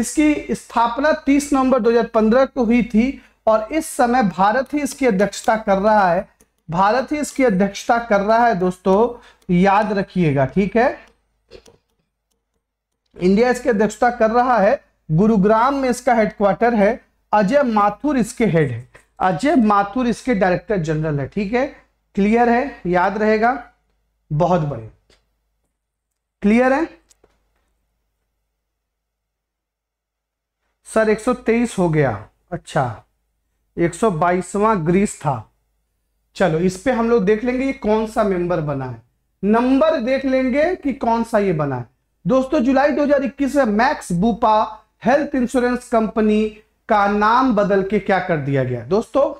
इसकी स्थापना 30 नवंबर 2015 को हुई थी और इस समय भारत ही इसकी अध्यक्षता कर रहा है भारत ही इसकी अध्यक्षता कर रहा है दोस्तों याद रखिएगा ठीक है इंडिया इसकी अध्यक्षता कर रहा है गुरुग्राम में इसका हेडक्वार्टर है अजय माथुर इसके हेड है अजय माथुर इसके डायरेक्टर जनरल है ठीक है क्लियर है याद रहेगा बहुत बड़े क्लियर है सर 123 हो गया अच्छा 122वां ग्रीस था चलो इस पे हम लोग देख लेंगे ये कौन सा मेंबर बना है नंबर देख लेंगे कि कौन सा ये बना है दोस्तों जुलाई 2021 में Max Bupa health insurance company का नाम बदल के क्या कर दिया गया दोस्तों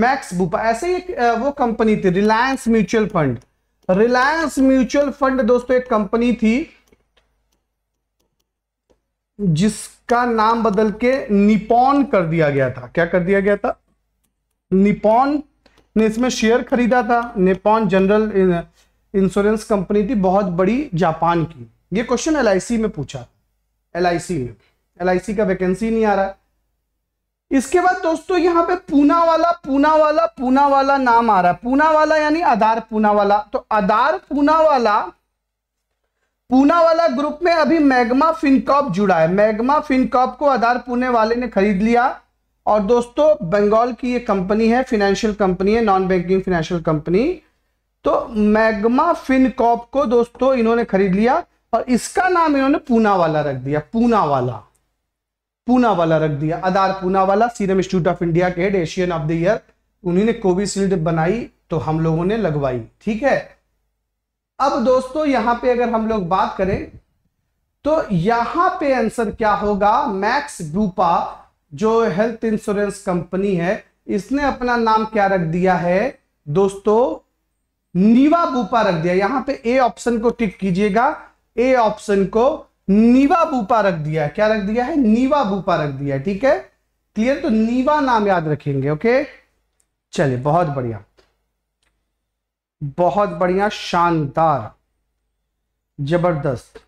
मैक्स बुपा ऐसे ही वो कंपनी थी Reliance mutual fund Reliance mutual fund दोस्तों एक कंपनी थी जिसका नाम बदल के निपॉन कर दिया गया था क्या कर दिया गया था निपॉन ने इसमें शेयर खरीदा था निपॉन जनरल इंश्योरेंस कंपनी थी बहुत बड़ी जापान की ये क्वेश्चन एल में पूछा एल में एल का वैकेंसी नहीं आ रहा इसके बाद दोस्तों यहां पे पूना वाला पूना वाला पूना वाला नाम आ रहा है पूना वाला यानी आधार पूना वाला तो आधार पूना वाला पूना वाला ग्रुप में अभी मैग्मा फिनकॉप जुड़ा है मैग्मा फिनकॉप को आधार पुणे वाले ने खरीद लिया और दोस्तों बंगाल की ये कंपनी है फिनेंशियल कंपनी है नॉन बैंकिंग फिनेंशियल कंपनी तो मैग्मा फिनकॉप को दोस्तों इन्होंने खरीद लिया और इसका नाम इन्होंने पूना वाला रख दिया पूना वाला पूना वाला रख दिया Adar Poonawalla Serum Institute of India के head Asian of the year उन्हीं ने कोविशील्ड बनाई तो हम लोगों ने लगवाई ठीक है अब दोस्तों यहां पे अगर हम लोग बात करें तो यहां पे आंसर क्या होगा मैक्स ग्रुपा जो हेल्थ इंश्योरेंस कंपनी है इसने अपना नाम क्या रख दिया है दोस्तों नीवा बूपा रख दिया यहां पे ए ऑप्शन को टिक कीजिएगा ए ऑप्शन को नीवा बूपा रख दिया क्या रख दिया है नीवा बूपा रख दिया है ठीक है क्लियर तो नीवा नाम याद रखेंगे ओके चलिए बहुत बढ़िया बहुत बढ़िया शानदार जबरदस्त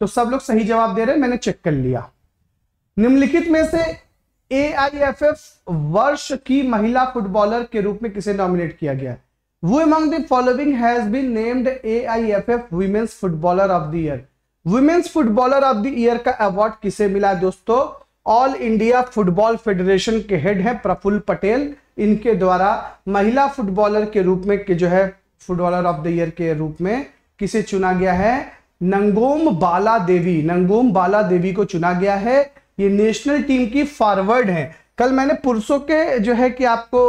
तो सब लोग सही जवाब दे रहे हैं मैंने चेक कर लिया निम्नलिखित में से एफ वर्ष की महिला फुटबॉलर के रूप में किसे नॉमिनेट किया गया वो among the following has been named A I F F women's footballer of the year women's footballer of the year का अवार्ड किसे मिला दोस्तों ऑल इंडिया फुटबॉल फेडरेशन के हेड हैं प्रफुल्ल पटेल इनके द्वारा महिला फुटबॉलर के रूप में के जो है फुटबॉलर ऑफ द ईयर के रूप में किसे चुना गया है नंगोम बाला देवी नंगोम बाला देवी को चुना गया है ये नेशनल टीम की फॉरवर्ड है कल मैंने पुरुषों के जो है कि आपको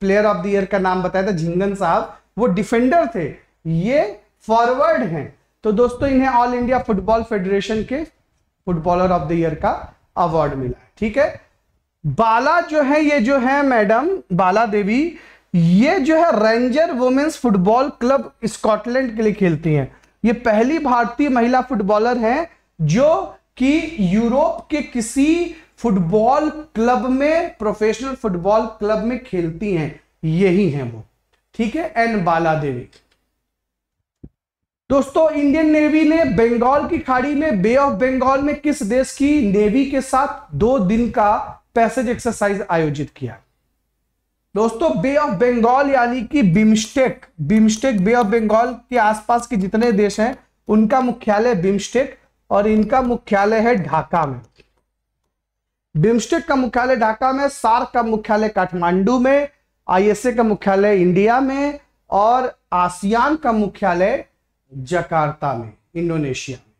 प्लेयर ऑफ द ईयर का नाम बताया था झिंगन साहब वो डिफेंडर थे ये फॉरवर्ड हैं तो दोस्तों इन्हें ऑल इंडिया फुटबॉल फेडरेशन के फुटबॉलर ऑफ द ईयर का अवार्ड मिला है ठीक है बाला जो है ये जो है मैडम बाला देवी ये जो है ranger women's football club Scotland के लिए खेलती हैं ये पहली भारतीय महिला फुटबॉलर हैं जो कि यूरोप के किसी फुटबॉल क्लब में प्रोफेशनल फुटबॉल क्लब में खेलती हैं यही हैं वो ठीक है एन बाला देवी दोस्तों इंडियन नेवी ने बंगाल की खाड़ी में बे ऑफ बंगाल में किस देश की नेवी के साथ दो दिन का पैसेज एक्सरसाइज आयोजित किया दोस्तों बे ऑफ बंगाल यानी कि BIMSTEC BIMSTEC bay of Bengal के आसपास के जितने देश हैं उनका मुख्यालय बिमस्टेक और इनका मुख्यालय है ढाका में बिमस्टेक का मुख्यालय ढाका में सार्क का मुख्यालय काठमांडू में आईएसए का मुख्यालय इंडिया में और आसियान का मुख्यालय जकार्ता में इंडोनेशिया में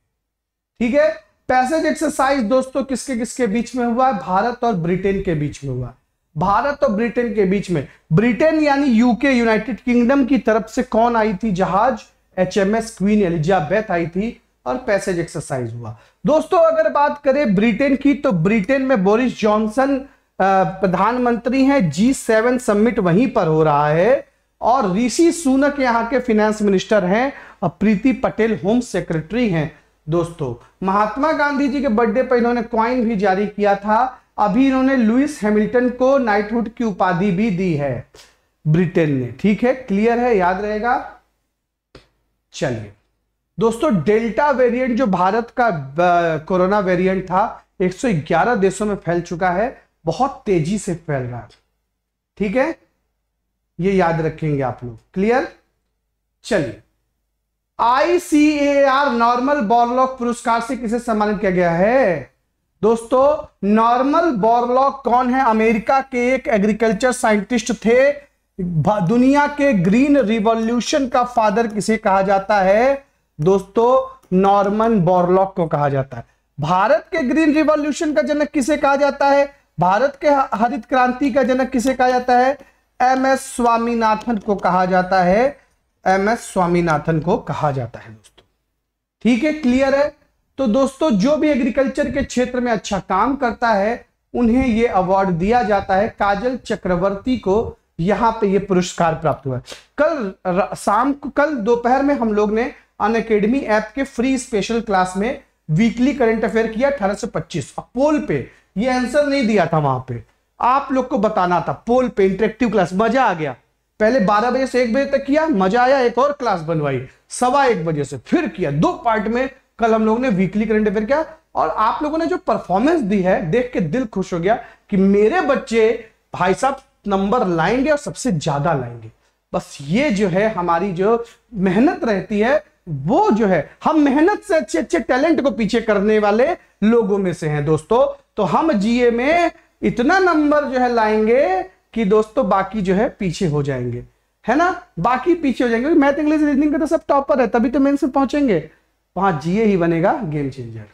ठीक है पैसेज एक्सरसाइज दोस्तों किसके किसके बीच में हुआ है भारत और ब्रिटेन के बीच में हुआ है भारत और ब्रिटेन के बीच में ब्रिटेन यानी यूके यूनाइटेड किंगडम की तरफ से कौन आई थी जहाज H M S Queen Elizabeth आई थी और पैसेज एक्सरसाइज हुआ दोस्तों अगर बात करें ब्रिटेन की तो ब्रिटेन में बोरिस जॉनसन प्रधानमंत्री हैं जी सेवन समिट वहीं पर हो रहा है और ऋषि सुनक यहाँ के फिनेंस मिनिस्टर हैं और प्रीति पटेल होम सेक्रेटरी हैं दोस्तों महात्मा गांधी जी के बर्थडे पर इन्होंने क्वाइन भी जारी किया था अभी इन्होंने लुइस हैमिल्टन को नाइटहुड की उपाधि भी दी है ब्रिटेन ने ठीक है क्लियर है याद रहेगा चलिए दोस्तों डेल्टा वेरिएंट जो भारत का कोरोना वेरिएंट था 111 देशों में फैल चुका है बहुत तेजी से फैल रहा है ठीक है ये याद रखेंगे आप लोग क्लियर चलिए आईसीएआर नॉर्मल बॉरलॉक पुरस्कार से किसे सम्मानित किया गया है दोस्तों नॉर्मल बॉरलॉक कौन है अमेरिका के एक एग्रीकल्चर साइंटिस्ट थे दुनिया के ग्रीन रिवॉल्यूशन का फादर किसे कहा जाता है दोस्तों नॉर्मन बॉरलॉक को कहा जाता है भारत के ग्रीन रिवॉल्यूशन का जनक किसे कहा जाता है भारत के हरित क्रांति का जनक किसे कहा जाता है एम एस स्वामीनाथन को कहा जाता है एम एस स्वामीनाथन को कहा जाता है दोस्तों ठीक है क्लियर है तो दोस्तों जो भी एग्रीकल्चर के क्षेत्र में अच्छा काम करता है उन्हें यह अवार्ड दिया जाता है काजल चक्रवर्ती को यहां पे यह पुरस्कार प्राप्त हुआ कल शाम कल दोपहर में हम लोग ने अन अकेडमी ऐप के फ्री स्पेशल क्लास में वीकली करंट अफेयर किया अठारह सौ पच्चीस पोल पे ये आंसर नहीं दिया था वहां पे आप लोग को बताना था पोल पे इंटरेक्टिव क्लास मजा आ गया पहले 12 बजे से एक बजे तक किया मजा आया एक और क्लास बनवाई सवा एक बजे से फिर किया दो पार्ट में कल हम लोगों ने वीकली करंट अफेयर किया और आप लोगों ने जो परफॉर्मेंस दी है देख के दिल खुश हो गया कि मेरे बच्चे भाई साहब नंबर लाएंगे और सबसे ज्यादा लाएंगे बस ये जो है हमारी जो मेहनत रहती है वो जो है हम मेहनत से अच्छे अच्छे टैलेंट को पीछे करने वाले लोगों में से हैं दोस्तों तो हम जीए में इतना नंबर जो है लाएंगे कि दोस्तों बाकी जो है पीछे हो जाएंगे है ना बाकी पीछे हो जाएंगे मैथ इंग्लिश रीजनिंग का तो सब टॉपर है तभी तो मेन्स में पहुंचेंगे वहां जीए ही बनेगा गेम चेंजर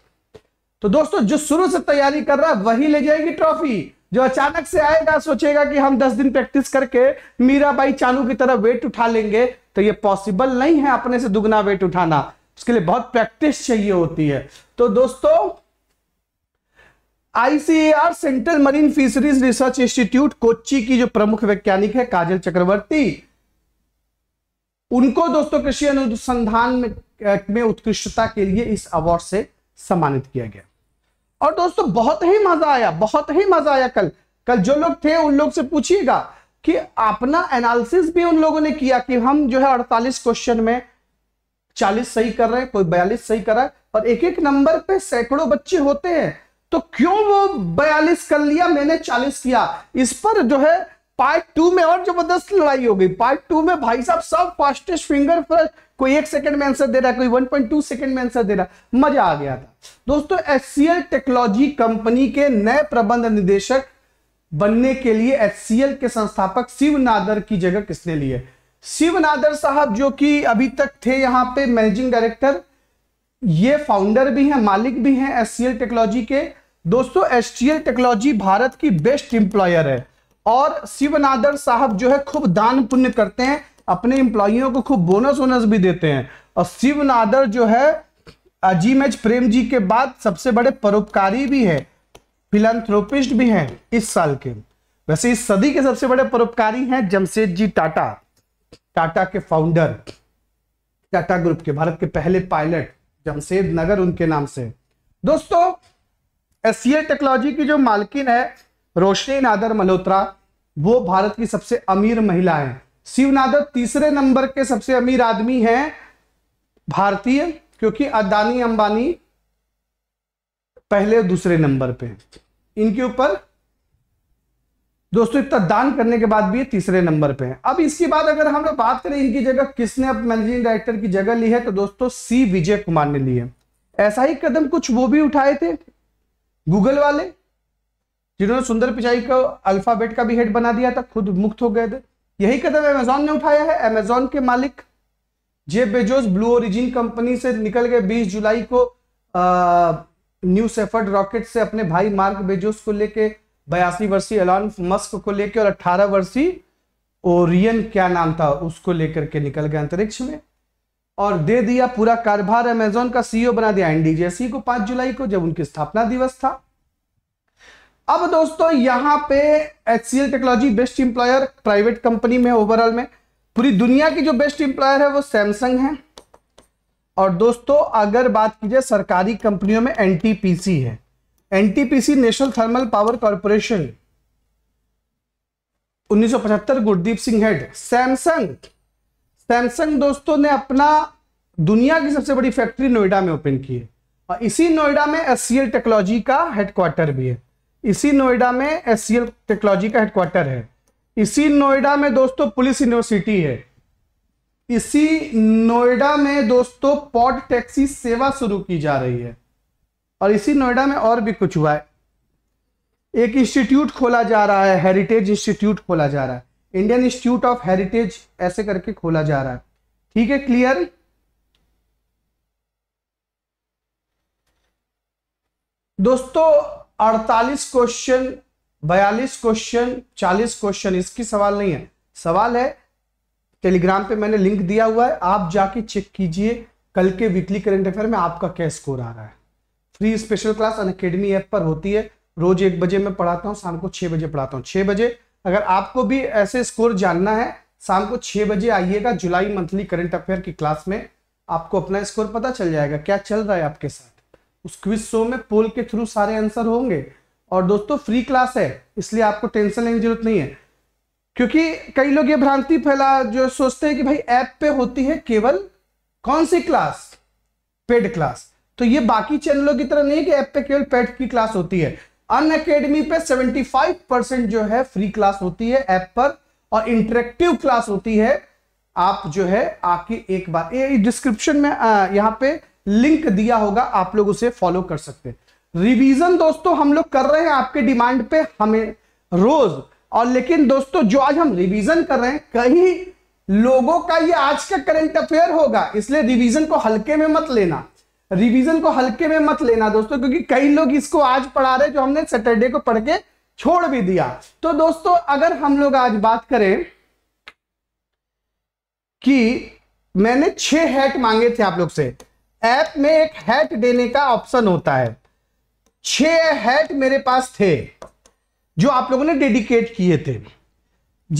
तो दोस्तों जो शुरू से तैयारी कर रहा है वही ले जाएगी ट्रॉफी जो अचानक से आएगा सोचेगा कि हम 10 दिन प्रैक्टिस करके मीराबाई चानू की तरह वेट उठा लेंगे तो ये पॉसिबल नहीं है अपने से दुगना वेट उठाना उसके लिए बहुत प्रैक्टिस चाहिए होती है तो दोस्तों ICAR Central Marine Fisheries Research Institute Kochi की जो प्रमुख वैज्ञानिक है काजल चक्रवर्ती उनको दोस्तों कृषि अनुसंधान में, में उत्कृष्टता के लिए इस अवार्ड से सम्मानित किया गया और दोस्तों बहुत ही मजा आया बहुत ही मजा आया कल कल जो लोग थे उन लोग से पूछिएगा कि अपना एनालिसिस भी उन लोगों ने किया कि हम जो है 48 क्वेश्चन में 40 सही कर रहे हैं कोई बयालीस सही कर रहा है और एक एक नंबर पे सैकड़ों बच्चे होते हैं तो क्यों वो बयालीस कर लिया मैंने चालीस किया इस पर जो है पार्ट टू में और जबरदस्त लड़ाई हो गई पार्ट टू में भाई साहब सब फास्टेस्ट फिंगर पर कोई एक सेकंड में आंसर दे रहा है कोई 1.2 सेकंड में आंसर दे रहा है मजा आ गया था दोस्तों एच टेक्नोलॉजी कंपनी के नए प्रबंध निदेशक बनने के लिए एस के संस्थापक शिव नादर की जगह किसने ली है शिव नादर साहब जो कि अभी तक थे यहां पर मैनेजिंग डायरेक्टर ये फाउंडर भी हैं मालिक भी हैं एस टेक्नोलॉजी के दोस्तों एस टेक्नोलॉजी भारत की बेस्ट इंप्लॉयर है और शिवनादर साहब जो है खूब दान पुण्य करते हैं अपने एम्प्लॉयों को खूब बोनस वोनस भी देते हैं और शिवनादर जो है अजीम एच प्रेम जी के बाद सबसे बड़े परोपकारी भी है फिलंथ्रोपिस्ट भी हैं इस साल के वैसे इस सदी के सबसे बड़े परोपकारी हैं जमशेद जी टाटा टाटा के फाउंडर टाटा ग्रुप के भारत के पहले पायलट जमशेद नगर उनके नाम से दोस्तों एस टेक्नोलॉजी की जो मालकिन है रोशनी नादर मल्होत्रा वो भारत की सबसे अमीर महिला है शिव नादर तीसरे नंबर के सबसे अमीर आदमी हैं भारतीय क्योंकि अदानी अंबानी पहले दूसरे नंबर पे इनके ऊपर दोस्तों इतना दान करने के बाद भी ये तीसरे नंबर पे हैं अब इसके बाद अगर हम लोग बात करें इनकी जगह किसने अब मैनेजिंग डायरेक्टर की जगह ली है तो दोस्तों सी विजय कुमार ने ली है ऐसा ही कदम कुछ वो भी उठाए थे गूगल वाले जिन्होंने सुंदर पिचाई को अल्फाबेट का भी हेड बना दिया था खुद मुक्त हो गए थे यही कदम अमेजोन ने उठाया है अमेजोन के मालिक Jeff Bezos Blue Origin company से निकल गए 20 जुलाई को न्यू सेफर्ड रॉकेट से अपने भाई मार्क बेजोस को लेके बयासी वर्षीय एलॉन मस्क को लेकर और अट्ठारह वर्षीय ओरियन क्या नाम था उसको लेकर के निकल गए अंतरिक्ष में और दे दिया पूरा कारभार अमेजोन का सीईओ e बना दिया एनडीजेसी को पांच जुलाई को जब उनकी स्थापना दिवस था अब दोस्तों यहां पे H technology best employer private company में ओवरऑल में पूरी दुनिया की जो बेस्ट इंप्लॉयर है वो सैमसंग है और दोस्तों अगर बात की जाए सरकारी कंपनियों में एनटीपीसी है NTPC National Thermal Power Corporation 1975 Gurdeep Singh head Samsung Samsung दोस्तों ने अपना दुनिया की सबसे बड़ी फैक्ट्री नोएडा में ओपन की है और इसी नोएडा में एस टेक्नोलॉजी का हेडक्वार्टर भी है इसी नोएडा में एस टेक्नोलॉजी का हेडक्वार्टर है इसी नोएडा में दोस्तों पुलिस यूनिवर्सिटी है इसी नोएडा में दोस्तों पॉट टैक्सी सेवा शुरू की जा रही है और इसी नोएडा में और भी कुछ हुआ है एक इंस्टीट्यूट खोला जा रहा है हेरिटेज इंस्टीट्यूट खोला जा रहा है इंडियन इंस्टीट्यूट ऑफ हेरिटेज ऐसे करके खोला जा रहा है ठीक है क्लियर दोस्तों 48 क्वेश्चन 42 क्वेश्चन 40 क्वेश्चन इसकी सवाल नहीं है सवाल है टेलीग्राम पे मैंने लिंक दिया हुआ है आप जाके चेक कीजिए कल के वीकली करेंट अफेयर में आपका क्या स्कोर आ रहा है free special class Unacademy app पर होती है रोज एक बजे मैं पढ़ाता हूँ शाम को छः बजे पढ़ाता हूँ छः बजे अगर आपको भी ऐसे स्कोर जानना है शाम को छः बजे आइएगा जुलाई मंथली करंट अफेयर की क्लास में आपको अपना स्कोर पता चल जाएगा क्या चल रहा है आपके साथ उस क्विज शो में पोल के थ्रू सारे आंसर होंगे और दोस्तों फ्री क्लास है इसलिए आपको टेंशन लेने की जरूरत नहीं है क्योंकि कई लोग ये भ्रांति फैला जो सोचते हैं कि भाई ऐप पे होती है केवल कौन सी क्लास पेड क्लास तो ये बाकी चैनलों की तरह नहीं कि ऐप पे केवल पेट की क्लास होती है अन अकेडमी पे 75 परसेंट जो है फ्री क्लास होती है ऐप पर और इंटरेक्टिव क्लास होती है आप जो है आके एक बार ये डिस्क्रिप्शन में यहाँ पे लिंक दिया होगा आप लोग उसे फॉलो कर सकते हैं रिवीजन दोस्तों हम लोग कर रहे हैं आपके डिमांड पे हमें रोज और लेकिन दोस्तों जो आज हम रिवीजन कर रहे हैं कहीं लोगों का ये आज का करंट अफेयर होगा इसलिए रिवीजन को हल्के में मत लेना रिवीजन को हल्के में मत लेना दोस्तों क्योंकि कई लोग इसको आज पढ़ा रहे जो हमने सैटरडे को पढ़ के छोड़ भी दिया तो दोस्तों अगर हम लोग आज बात करें कि मैंने छह हैट मांगे थे आप लोग से ऐप में एक हैट देने का ऑप्शन होता है छह हैट मेरे पास थे जो आप लोगों ने डेडिकेट किए थे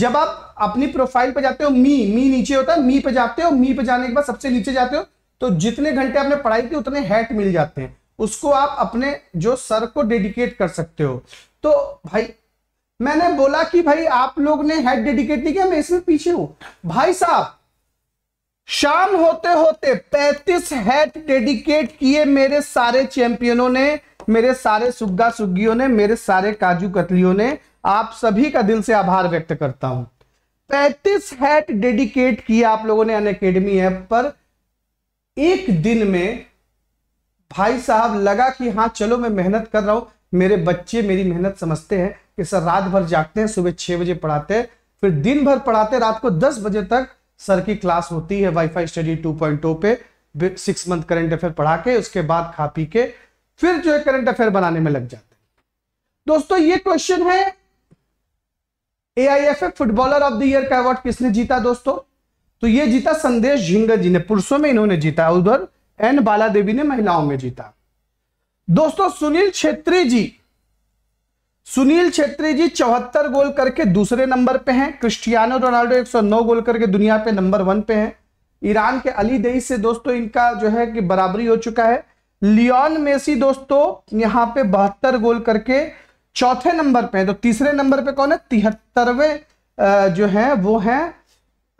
जब आप अपनी प्रोफाइल पर जाते हो मी मी नीचे होता है मी पे जाते हो मी पे जाने के बाद सबसे नीचे जाते हो तो जितने घंटे आपने पढ़ाई की उतने हैट मिल जाते हैं उसको आप अपने जो सर को डेडिकेट कर सकते हो तो भाई मैंने बोला कि भाई आप लोग ने हेड डेडिकेट नहीं किया मैं इसमें पीछे हूं भाई साहब शाम होते होते 35 हेड डेडिकेट किए मेरे सारे चैंपियनों ने मेरे सारे सुग्गा सुग्गियों ने मेरे सारे काजू कतलियों ने आप सभी का दिल से आभार व्यक्त करता हूं 35 हेड डेडिकेट किया आप लोगों ने अन अकेडमी ऐप पर एक दिन में भाई साहब लगा कि हाँ चलो मैं मेहनत कर रहा हूं मेरे बच्चे मेरी मेहनत समझते हैं कि सर रात भर जागते हैं सुबह छह बजे पढ़ाते हैं फिर दिन भर पढ़ाते रात को दस बजे तक सर की क्लास होती है वाईफाई स्टडी टू टू पे सिक्स मंथ करंट अफेयर पढ़ा के उसके बाद खा पी के फिर जो है करंट अफेयर बनाने में लग जाते हैं दोस्तों ये क्वेश्चन है a footballer of the year का अवार्ड किसने जीता दोस्तों तो ये जीता संदेश झिंगर जी ने पुरुषों में इन्होंने जीता उधर एन बाला देवी ने महिलाओं में जीता दोस्तों सुनील छेत्री जी सुनील छेत्री जी चौहत्तर गोल करके दूसरे नंबर पे हैं क्रिस्टियानो रोनाल्डो 109 गोल करके दुनिया पे नंबर वन पे हैं ईरान के अली दई से दोस्तों इनका जो है कि बराबरी हो चुका है लियोन मेसी दोस्तों यहां पे बहत्तर गोल करके चौथे नंबर पे है तो तीसरे नंबर पे कौन है तिहत्तरवे जो है वो है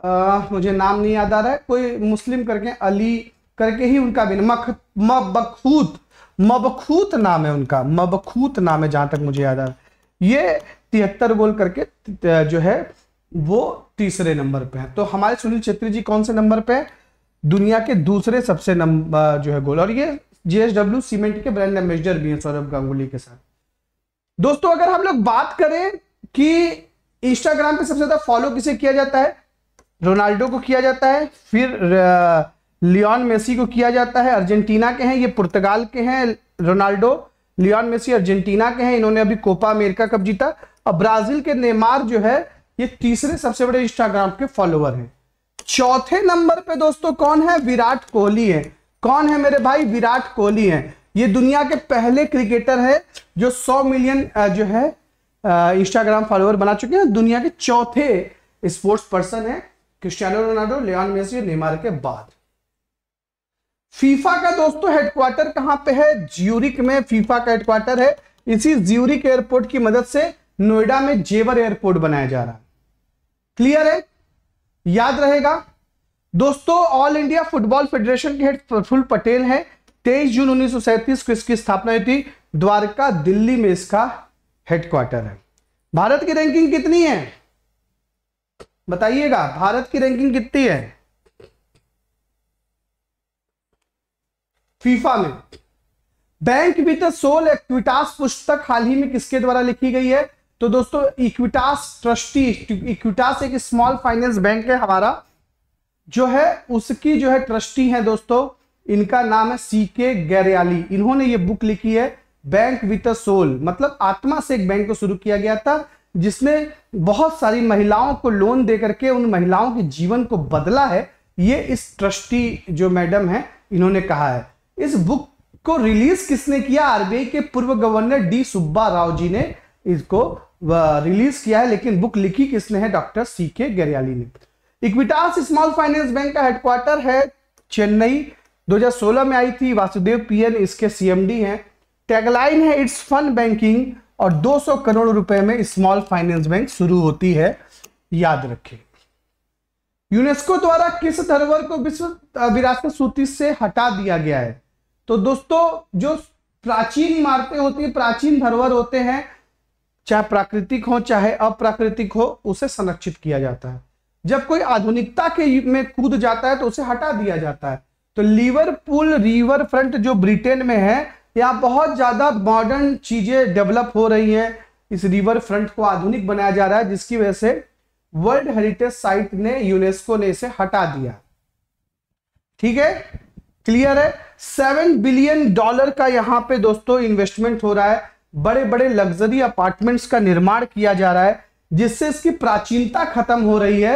आ, मुझे नाम नहीं याद आ रहा है कोई मुस्लिम करके अली करके ही उनका भी मख मबखूत मबखूत नाम है उनका मबखूत नाम है जहां तक मुझे याद आ रहा है ये तिहत्तर गोल करके जो है वो तीसरे नंबर पे है तो हमारे सुनील छेत्री जी कौन से नंबर पे है दुनिया के दूसरे सबसे नंबर जो है गोल और ये जीएसडब्ल्यू सीमेंट के ब्रांड एम्बेसडर भी हैं सौरभ गांगुली के साथ दोस्तों अगर हम लोग बात करें कि इंस्टाग्राम पे सबसे ज्यादा फॉलो किसे किया जाता है रोनाल्डो को किया जाता है फिर लियोन मेसी को किया जाता है अर्जेंटीना के हैं ये पुर्तगाल के हैं रोनाल्डो लियोन मेसी अर्जेंटीना के हैं इन्होंने अभी कोपा अमेरिका कप जीता और ब्राजील के नेमार जो है ये तीसरे सबसे बड़े इंस्टाग्राम के फॉलोअर हैं चौथे नंबर पे दोस्तों कौन है विराट कोहली है कौन है मेरे भाई विराट कोहली है ये दुनिया के पहले क्रिकेटर है जो सौ मिलियन जो है इंस्टाग्राम फॉलोअर बना चुके हैं दुनिया के चौथे स्पोर्ट्स पर्सन है Cristiano Ronaldo Lionel Messi Neymar के बाद फीफा का दोस्तों हेडक्वार्टर कहां पे है ज्यूरिक में फीफा का हेडक्वार्टर है इसी ज्यूरिक एयरपोर्ट की मदद से नोएडा में जेवर एयरपोर्ट बनाया जा रहा है क्लियर है याद रहेगा दोस्तों ऑल इंडिया फुटबॉल फेडरेशन के हेड प्रफुल पटेल है तेईस जून उन्नीस को इसकी स्थापना हुई थी द्वारका दिल्ली में इसका हेडक्वार्टर है भारत की रैंकिंग कितनी है बताइएगा भारत की रैंकिंग कितनी है फीफा में बैंक विथ सोल इक्विटास पुस्तक हाल ही में किसके द्वारा लिखी गई है तो दोस्तों इक्विटास ट्रस्टी इक्विटास एक स्मॉल फाइनेंस बैंक है हमारा जो है उसकी जो है ट्रस्टी है दोस्तों इनका नाम है सी के गैरियाली इन्होंने ये बुक लिखी है बैंक विथ अ सोल मतलब आत्मा से एक बैंक को शुरू किया गया था जिसने बहुत सारी महिलाओं को लोन दे करके उन महिलाओं के जीवन को बदला है ये इस ट्रस्टी जो मैडम है इन्होंने कहा है इस बुक को रिलीज किसने किया आरबीआई के पूर्व गवर्नर डी सुब्बा राव जी ने इसको रिलीज किया है लेकिन बुक लिखी किसने है डॉक्टर सी के गरियाली ने इक्विटास स्मॉल फाइनेंस बैंक का हेडक्वार्टर है चेन्नई 2016 में आई थी वासुदेव पीएन इसके सीएमडी हैं टैगलाइन है इट्स फन बैंकिंग और 200 करोड़ रुपए में स्मॉल फाइनेंस बैंक शुरू होती है याद रखें यूनेस्को द्वारा किस धरोहर को विश्व विरासत सूची से हटा दिया गया है तो दोस्तों जो प्राचीन इमारतें होती है प्राचीन धरोहर होते हैं चाहे प्राकृतिक हो चाहे अप्राकृतिक हो उसे संरक्षित किया जाता है जब कोई आधुनिकता के में कूद जाता है तो उसे हटा दिया जाता है तो लीवरपूल रिवर फ्रंट जो ब्रिटेन में है यहाँ बहुत ज़्यादा मॉडर्न चीज़ें डेवलप हो रही हैं इस रिवर फ्रंट को आधुनिक बनाया जा रहा है जिसकी वजह से वर्ल्ड हेरिटेज साइट ने यूनेस्को ने इसे हटा दिया ठीक है क्लियर है सेवन बिलियन डॉलर का यहाँ पे दोस्तों इन्वेस्टमेंट हो रहा है बड़े बड़े लग्जरी अपार्टमेंट्स का निर्माण किया जा रहा है जिससे इसकी प्राचीनता खत्म हो रही है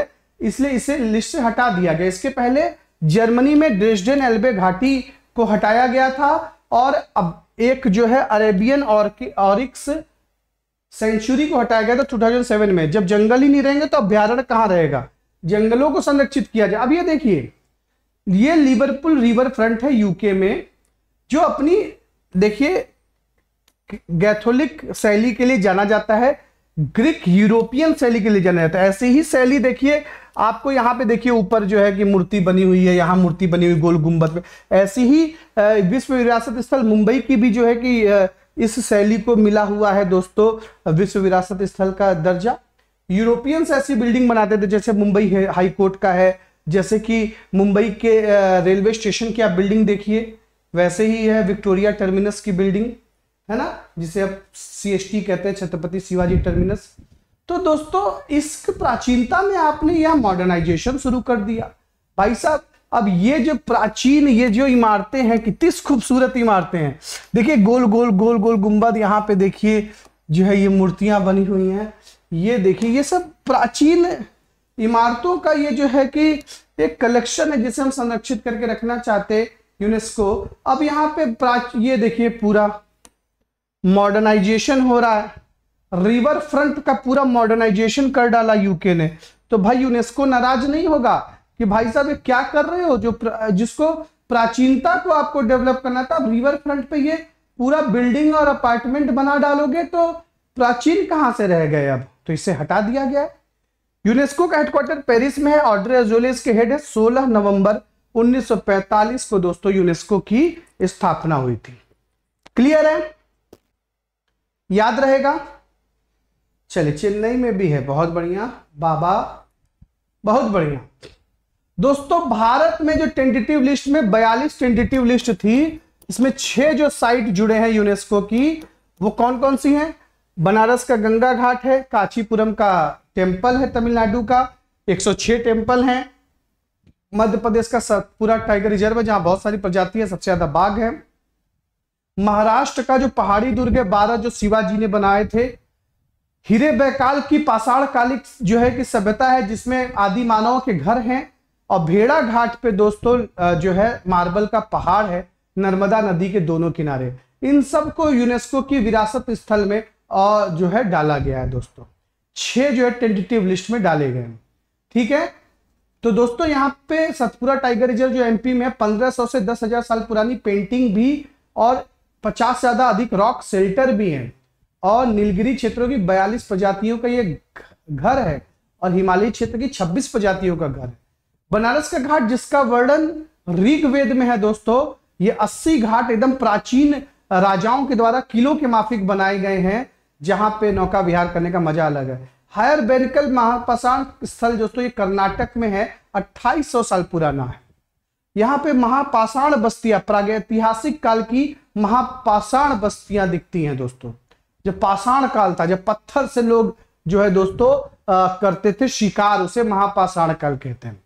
इसलिए इसे लिस्ट से हटा दिया गया इसके पहले जर्मनी में ड्रेसडेन एल्बे घाटी को हटाया गया था और अब एक जो है अरेबियन ऑरिक्स सेंचुरी को हटाया गया था 2007 में जब जंगल ही नहीं रहेंगे तो अभ्यारण्य कहाँ रहेगा जंगलों को संरक्षित किया जाए अब ये देखिए ये लिवरपुल रिवर फ्रंट है यूके में जो अपनी देखिए कैथोलिक शैली के लिए जाना जाता है ग्रीक यूरोपियन शैली के लिए जाना जाता है ऐसे ही शैली देखिए आपको यहाँ पे देखिए ऊपर जो है कि मूर्ति बनी हुई है यहाँ मूर्ति बनी हुई गोल गुम्बद में ऐसी ही विश्व विरासत स्थल मुंबई की भी जो है कि इस शैली को मिला हुआ है दोस्तों विश्व विरासत स्थल का दर्जा यूरोपियंस ऐसी बिल्डिंग बनाते थे जैसे मुंबई है हाई कोर्ट का है जैसे कि मुंबई के रेलवे स्टेशन की आप बिल्डिंग देखिए वैसे ही है विक्टोरिया टर्मिनस की बिल्डिंग है ना जिसे अब सी कहते हैं छत्रपति शिवाजी टर्मिनस तो दोस्तों इस प्राचीनता में आपने यह मॉडर्नाइजेशन शुरू कर दिया भाई साहब अब ये जो प्राचीन ये जो इमारतें हैं कितनी खूबसूरत इमारतें हैं देखिए गोल गोल गोल गोल गुंबद यहाँ पे देखिए जो है ये मूर्तियां बनी हुई हैं ये देखिए ये सब प्राचीन इमारतों का ये जो है कि एक कलेक्शन है जिसे हम संरक्षित करके रखना चाहते यूनेस्को अब यहाँ पे प्राच ये देखिए पूरा मॉडर्नाइजेशन हो रहा है रिवर फ्रंट का पूरा मॉडर्नाइजेशन कर डाला यूके ने तो भाई यूनेस्को नाराज नहीं होगा कि भाई साहब ये क्या कर रहे हो जो जिसको प्राचीनता को आपको डेवलप करना था रिवर फ्रंट पे ये पूरा बिल्डिंग और अपार्टमेंट बना डालोगे तो प्राचीन कहां से रह गए अब तो इसे हटा दिया गया है यूनेस्को का हेडक्वार्टर पेरिस में है ऑर्डर एजोलेस के हेड है सोलह नवंबर 1945 को दोस्तों यूनेस्को की स्थापना हुई थी क्लियर है याद रहेगा चलिए चेन्नई में भी है बहुत बढ़िया बाबा बहुत बढ़िया दोस्तों भारत में जो टेंटेटिव लिस्ट में बयालीस टेंटेटिव लिस्ट थी इसमें छह जो साइट जुड़े हैं यूनेस्को की वो कौन कौन सी हैं बनारस का गंगा घाट है कांचीपुरम का टेम्पल है तमिलनाडु का 106 टेम्पल हैं मध्य प्रदेश का सतपुरा टाइगर रिजर्व है जहां बहुत सारी प्रजाति है सबसे ज्यादा बाघ है महाराष्ट्र का जो पहाड़ी दुर्ग है बारह जो शिवाजी ने बनाए थे हीरे बैकाल की पाषाण कालिक जो है कि सभ्यता है जिसमें आदि मानव के घर हैं और भेड़ा घाट पे दोस्तों जो है मार्बल का पहाड़ है नर्मदा नदी के दोनों किनारे इन सब को यूनेस्को की विरासत स्थल में और जो है डाला गया है दोस्तों छह जो है टेंटेटिव लिस्ट में डाले गए हैं ठीक है तो दोस्तों यहाँ पे सतपुरा टाइगर रिजर्व जो एमपी में है पंद्रह सौ से दस हजार साल पुरानी पेंटिंग भी और पचास से ज्यादा अधिक रॉक सेल्टर भी हैं और नीलगिरी क्षेत्रों की बयालीस प्रजातियों का ये घर है और हिमालयी क्षेत्र की छब्बीस प्रजातियों का घर है बनारस का घाट जिसका वर्णन ऋग्वेद में है दोस्तों ये अस्सी घाट एकदम प्राचीन राजाओं के द्वारा किलों के माफिक बनाए गए हैं जहां पे नौका विहार करने का मजा अलग है हायर बेनिकल महापाषाण स्थल दोस्तों ये कर्नाटक में है अट्ठाईस साल पुराना है यहाँ पे महापाषाण बस्तियां प्रागैतिहासिक काल की महापाषाण बस्तियां दिखती हैं दोस्तों जब पाषाण काल था जब पत्थर से लोग जो है दोस्तों आ, करते थे शिकार उसे महापाषाण काल कहते हैं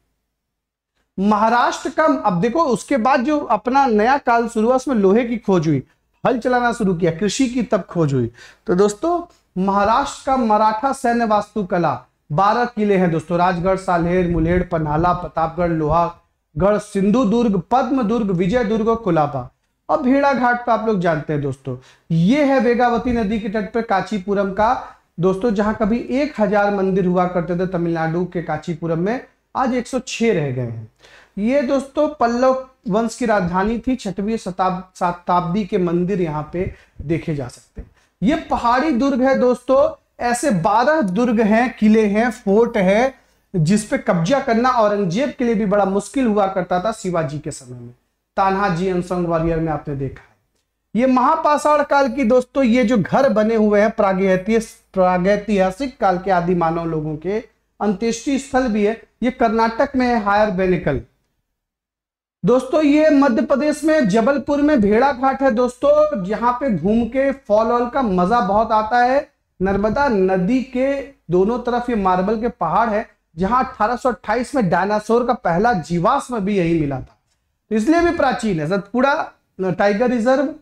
महाराष्ट्र का अब देखो उसके बाद जो अपना नया काल शुरू हुआ उसमें लोहे की खोज हुई हल चलाना शुरू किया कृषि की तब खोज हुई तो दोस्तों महाराष्ट्र का मराठा सैन्य वास्तुकला बारह किले हैं दोस्तों राजगढ़ सालेर मुलेड़ पन्हाला प्रतापगढ़ लोहा गढ़ सिंधु दुर्ग पद्म दुर्ग विजय दुर्ग और कोलापा और भेड़ा घाट पर आप लोग जानते हैं दोस्तों ये है वेगावती नदी के तट पर कांचीपुरम का दोस्तों जहां कभी एक हजार मंदिर हुआ करते थे तमिलनाडु के काचीपुरम में आज 106 रह गए हैं ये दोस्तों पल्लव वंश की राजधानी थी छठवीं शताब्दी के मंदिर यहाँ पे देखे जा सकते हैं ये पहाड़ी दुर्ग है दोस्तों ऐसे बारह दुर्ग हैं किले हैं फोर्ट है जिस पे कब्जा करना औरंगजेब के लिए भी बड़ा मुश्किल हुआ करता था शिवाजी के समय में तान्हा जी अनसंग वॉरियर में आपने देखा है ये महापाषाण काल की दोस्तों ये जो घर बने हुए हैं प्रागैतिहासिक काल के आदि मानव लोगों के अंत्येष्टि स्थल भी है ये कर्नाटक में है हायर बेनिकल दोस्तों ये मध्य प्रदेश में जबलपुर में भेड़ा घाट है दोस्तों जहां पे घूम के फॉल ऑल का मजा बहुत आता है नर्मदा नदी के दोनों तरफ ये मार्बल के पहाड़ है जहां 1828 में डायनासोर का पहला जीवाश्म भी यही मिला था तो इसलिए भी प्राचीन है सतपुड़ा टाइगर रिजर्व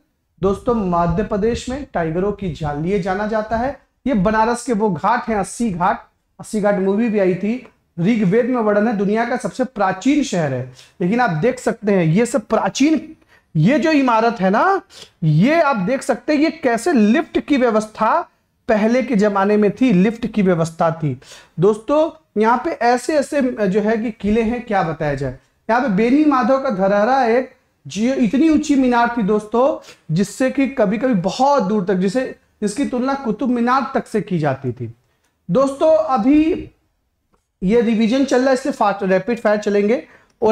दोस्तों मध्य प्रदेश में टाइगरों की जाल लिए जाना जाता है ये बनारस के वो घाट हैं अस्सी घाट अस्सी घाट मूवी भी आई थी ऋग्वेद में वर्णन है दुनिया का सबसे प्राचीन शहर है लेकिन आप देख सकते हैं ये सब प्राचीन ये जो इमारत है ना ये आप देख सकते हैं ये कैसे लिफ्ट की व्यवस्था पहले के ज़माने में थी लिफ्ट की व्यवस्था थी दोस्तों यहाँ पे ऐसे ऐसे जो है कि किले हैं क्या बताया जाए यहाँ पे बेनी माधव का धरहरा एक जियो इतनी ऊंची मीनार थी दोस्तों जिससे कि कभी कभी बहुत दूर तक जिसे जिसकी तुलना कुतुब मीनार तक से की जाती थी दोस्तों अभी ये रिविजन चल रहा है इसलिए फास्ट रैपिड फायर चलेंगे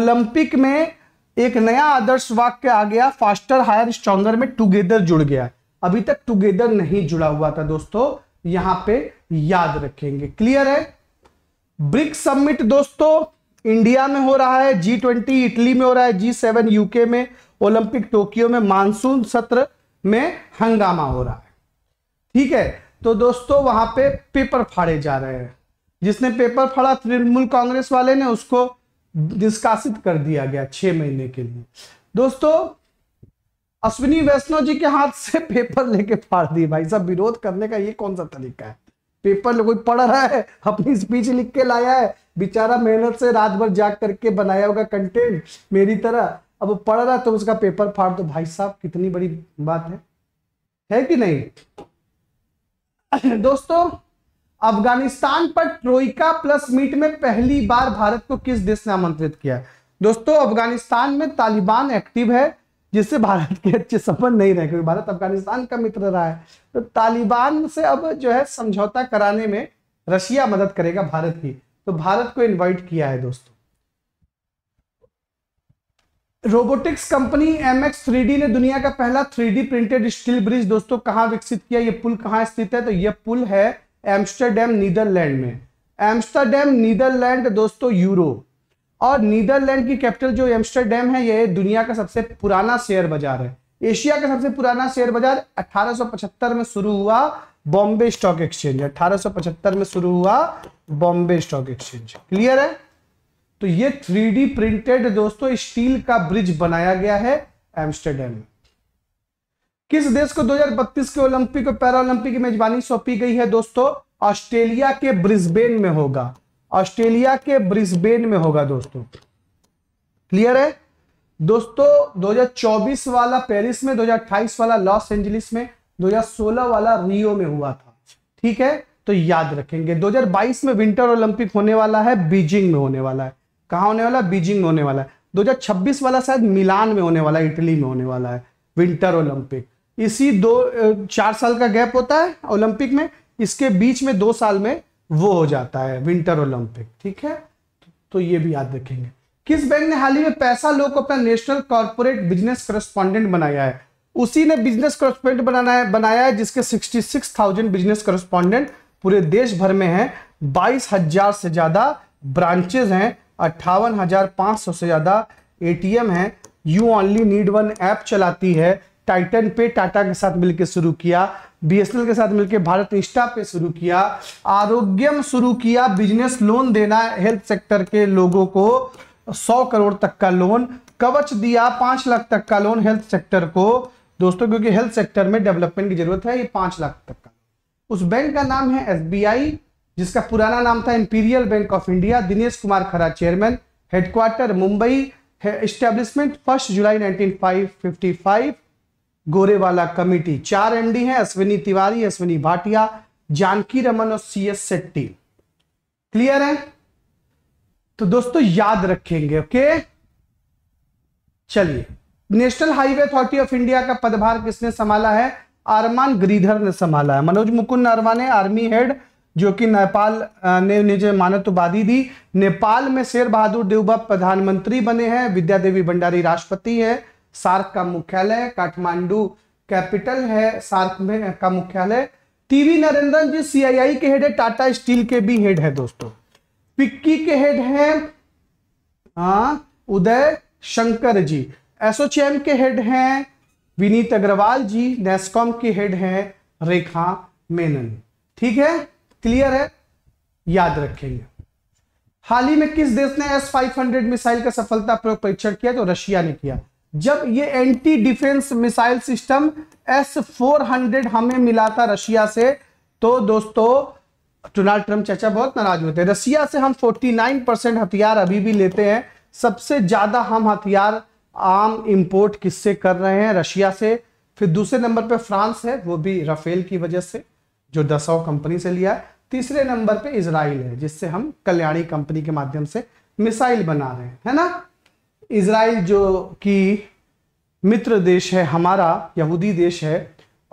ओलंपिक में एक नया आदर्श वाक्य आ गया फास्टर हायर स्ट्रॉन्गर में टुगेदर जुड़ गया है अभी तक टुगेदर नहीं जुड़ा हुआ था दोस्तों यहां पे याद रखेंगे क्लियर है ब्रिक्स समिट दोस्तों इंडिया में हो रहा है जी ट्वेंटी इटली में हो रहा है जी सेवन यूके में ओलंपिक टोक्यो में मानसून सत्र में हंगामा हो रहा है ठीक है तो दोस्तों वहां पे पेपर फाड़े जा रहे हैं जिसने पेपर फाड़ा तृणमूल कांग्रेस वाले ने उसको निष्कासित कर दिया गया छह महीने के लिए दोस्तों अश्विनी वैष्णव जी के हाथ से पेपर लेके फाड़ दिए भाई साहब विरोध करने का ये कौन सा तरीका है पेपर कोई पढ़ रहा है अपनी स्पीच लिख के लाया है बेचारा मेहनत से रात भर जाग करके बनाया होगा कंटेंट मेरी तरह अब वो पढ़ रहा है तो उसका पेपर फाड़ दो भाई साहब कितनी बड़ी बात है है कि नहीं [CLEARS THROAT] दोस्तों अफगानिस्तान पर ट्रोइका प्लस मीट में पहली बार भारत को किस देश ने आमंत्रित किया दोस्तों अफगानिस्तान में तालिबान एक्टिव है जिससे भारत के अच्छे संबंध नहीं रहे क्योंकि भारत अफगानिस्तान का मित्र रहा है तो तालिबान से अब जो है समझौता कराने में रशिया मदद करेगा भारत की तो भारत को इनवाइट किया है दोस्तों रोबोटिक्स कंपनी एम एक्स ने दुनिया का पहला थ्री प्रिंटेड स्टील ब्रिज दोस्तों कहां विकसित किया ये पुल कहां स्थित है तो यह पुल है एम्स्टरडेम नीदरलैंड में एम्स्टरडेम नीदरलैंड दोस्तों यूरोप और नीदरलैंड की कैपिटल जो एम्स्टरडेम है यह दुनिया का सबसे पुराना शेयर बाजार है एशिया का सबसे पुराना शेयर बाजार 1875 में शुरू हुआ बॉम्बे स्टॉक एक्सचेंज 1875 में शुरू हुआ बॉम्बे स्टॉक एक्सचेंज क्लियर है तो ये थ्री प्रिंटेड दोस्तों स्टील का ब्रिज बनाया गया है एम्स्टरडेम में किस देश को 2032 के ओलंपिक और पैरा ओलंपिक की मेजबानी सौंपी गई है दोस्तों ऑस्ट्रेलिया के ब्रिस्बेन में होगा ऑस्ट्रेलिया के ब्रिस्बेन में होगा दोस्तों क्लियर है दोस्तों 2024 वाला पेरिस में 2028 वाला लॉस एंजलिस में 2016 वाला रियो में हुआ था ठीक है तो याद रखेंगे 2022 में विंटर ओलंपिक होने वाला है बीजिंग में होने वाला है कहा होने वाला बीजिंग में होने वाला है 2026 वाला शायद मिलान में होने वाला है इटली में होने वाला है विंटर ओलंपिक इसी दो चार साल का गैप होता है ओलंपिक में इसके बीच में दो साल में वो हो जाता है विंटर ओलंपिक ठीक है तो ये भी याद रखेंगे किस बैंक ने हाल ही में पैसा लोग को अपना नेशनल कॉर्पोरेट बिजनेस करस्पॉन्डेंट बनाया है उसी ने बिजनेस करस्पॉन्डेंट बनाना है बनाया है जिसके 66,000 बिजनेस करस्पॉन्डेंट पूरे देश भर में हैं 22,000 से ज़्यादा ब्रांचेज हैं अट्ठावन से ज़्यादा एम हैं you only need one app चलाती है टाइटन पे टाटा के साथ मिलकर शुरू किया बीएसएनएल के साथ मिलकर भारत इंस्टा पे शुरू किया आरोग्यम शुरू किया बिजनेस लोन देना हेल्थ सेक्टर के लोगों को सौ करोड़ तक का लोन कवच दिया पांच लाख तक का लोन हेल्थ सेक्टर को दोस्तों क्योंकि हेल्थ सेक्टर में डेवलपमेंट की जरूरत है ये पांच लाख तक का उस बैंक का नाम है एस जिसका पुराना नाम था Imperial Bank of India Dinesh Kumar Khara chairman headquarter Mumbai establishment first जुलाई नाइनटीन गोरेवाला कमेटी चार एमडी हैं अश्विनी तिवारी अश्विनी भाटिया जानकी रमन और सी एस सेट्टी क्लियर है तो दोस्तों याद रखेंगे ओके चलिए National Highway Authority of India का पदभार किसने संभाला है अरमान ग्रीधर ने संभाला है मनोज मुकुंद नरवा ने आर्मी हेड जो कि नेपाल ने निजे मानत उपाधि दी नेपाल में शेर बहादुर देवबा प्रधानमंत्री बने हैं विद्या देवी भंडारी राष्ट्रपति है सार्क का मुख्यालय काठमांडू कैपिटल है सार्क में का मुख्यालय टीवी नरेंद्रन जी सीआईआई के हेड है टाटा स्टील के भी हेड है दोस्तों पिक्की के हेड है हाँ, उदय शंकर जी एसओचएम के हेड हैं विनीत अग्रवाल जी नेस्कॉम के हेड हैं रेखा मेनन ठीक है क्लियर है याद रखेंगे हाल ही में किस देश ने एस फाइव मिसाइल का सफलता प्रयोग परीक्षण किया तो रशिया ने किया जब ये anti defence missile system S four hundred हमें मिला था रशिया से तो दोस्तों डोनाल्ड ट्रंप चाचा बहुत नाराज होते हैं रशिया से हम 49 परसेंट हथियार अभी भी लेते हैं सबसे ज्यादा हम हथियार आम इंपोर्ट किससे कर रहे हैं रशिया से फिर दूसरे नंबर पे फ्रांस है वो भी राफेल की वजह से जो दसाओ कंपनी से लिया है तीसरे नंबर पे इसराइल है जिससे हम कल्याणी कंपनी के माध्यम से मिसाइल बना रहे हैं है ना इसराइल जो कि मित्र देश है हमारा यहूदी देश है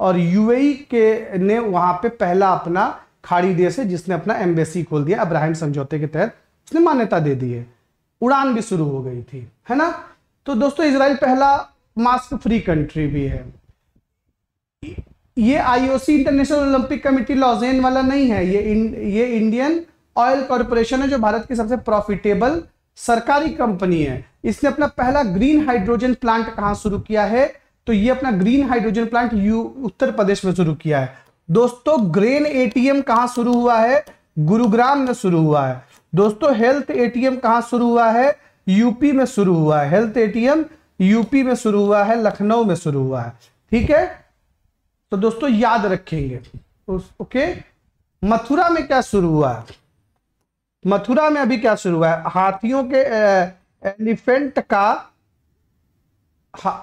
और यूएई के ने वहाँ पे पहला अपना खाड़ी देश है जिसने अपना एम्बेसी खोल दिया अब्राहिम समझौते के तहत उसने मान्यता दे दी है उड़ान भी शुरू हो गई थी है ना तो दोस्तों इसराइल पहला मास्क फ्री कंट्री भी है ये IOC International Olympic Committee Lausanne वाला नहीं है ये इन, ये इंडियन ऑयल कॉरपोरेशन है जो भारत की सबसे प्रॉफिटेबल सरकारी कंपनी है इसने अपना पहला ग्रीन हाइड्रोजन प्लांट कहा शुरू किया है तो ये अपना ग्रीन हाइड्रोजन प्लांट यू उत्तर प्रदेश में शुरू किया है दोस्तों ग्रेन एटीएम कहां शुरू हुआ है गुरुग्राम में शुरू हुआ है दोस्तों हेल्थ एटीएम कहां शुरू हुआ है यूपी में शुरू हुआ है हेल्थ एटीएम यूपी में शुरू हुआ है लखनऊ में शुरू हुआ है ठीक है तो दोस्तों याद रखेंगे ओके मथुरा में क्या शुरू हुआ है मथुरा में अभी क्या शुरू हुआ है हाथियों के एलिफेंट का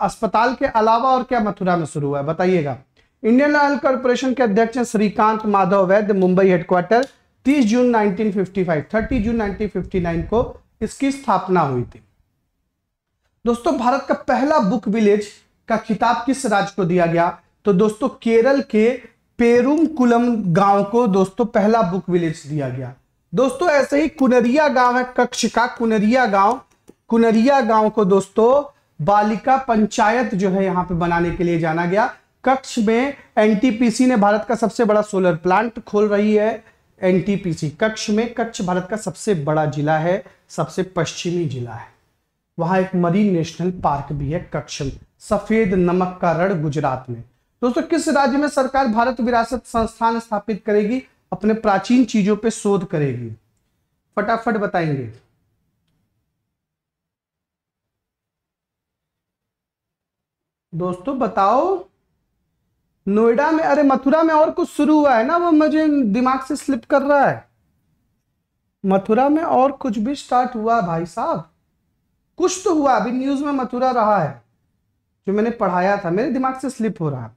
अस्पताल के अलावा और क्या मथुरा में शुरू हुआ है बताइएगा इंडियन ऑयल कॉर्पोरेशन के अध्यक्ष श्रीकांत माधव वैद्य मुंबई हेडक्वार्टर 30 जून 1955 30 जून 1959 को इसकी स्थापना हुई थी दोस्तों भारत का पहला बुक विलेज का खिताब किस राज्य को दिया गया तो दोस्तों केरल के पेरुमकुलम गांव को दोस्तों पहला बुक विलेज दिया गया दोस्तों ऐसे ही कुनरिया गांव है कक्ष का कुनरिया गांव कुनरिया गांव को दोस्तों बालिका पंचायत जो है यहां पे बनाने के लिए जाना गया कक्ष में एनटीपीसी ने भारत का सबसे बड़ा सोलर प्लांट खोल रही है एनटीपीसी कक्ष में कक्ष भारत का सबसे बड़ा जिला है सबसे पश्चिमी जिला है वहां एक मरीन नेशनल पार्क भी है कक्ष में सफेद नमक का रण गुजरात में दोस्तों किस राज्य में सरकार भारत विरासत संस्थान स्थापित करेगी अपने प्राचीन चीजों पे शोध करेगी फटाफट बताएंगे दोस्तों बताओ नोएडा में अरे मथुरा में और कुछ शुरू हुआ है ना वो मुझे दिमाग से स्लिप कर रहा है मथुरा में और कुछ भी स्टार्ट हुआ भाई साहब कुछ तो हुआ अभी न्यूज में मथुरा रहा है जो मैंने पढ़ाया था मेरे दिमाग से स्लिप हो रहा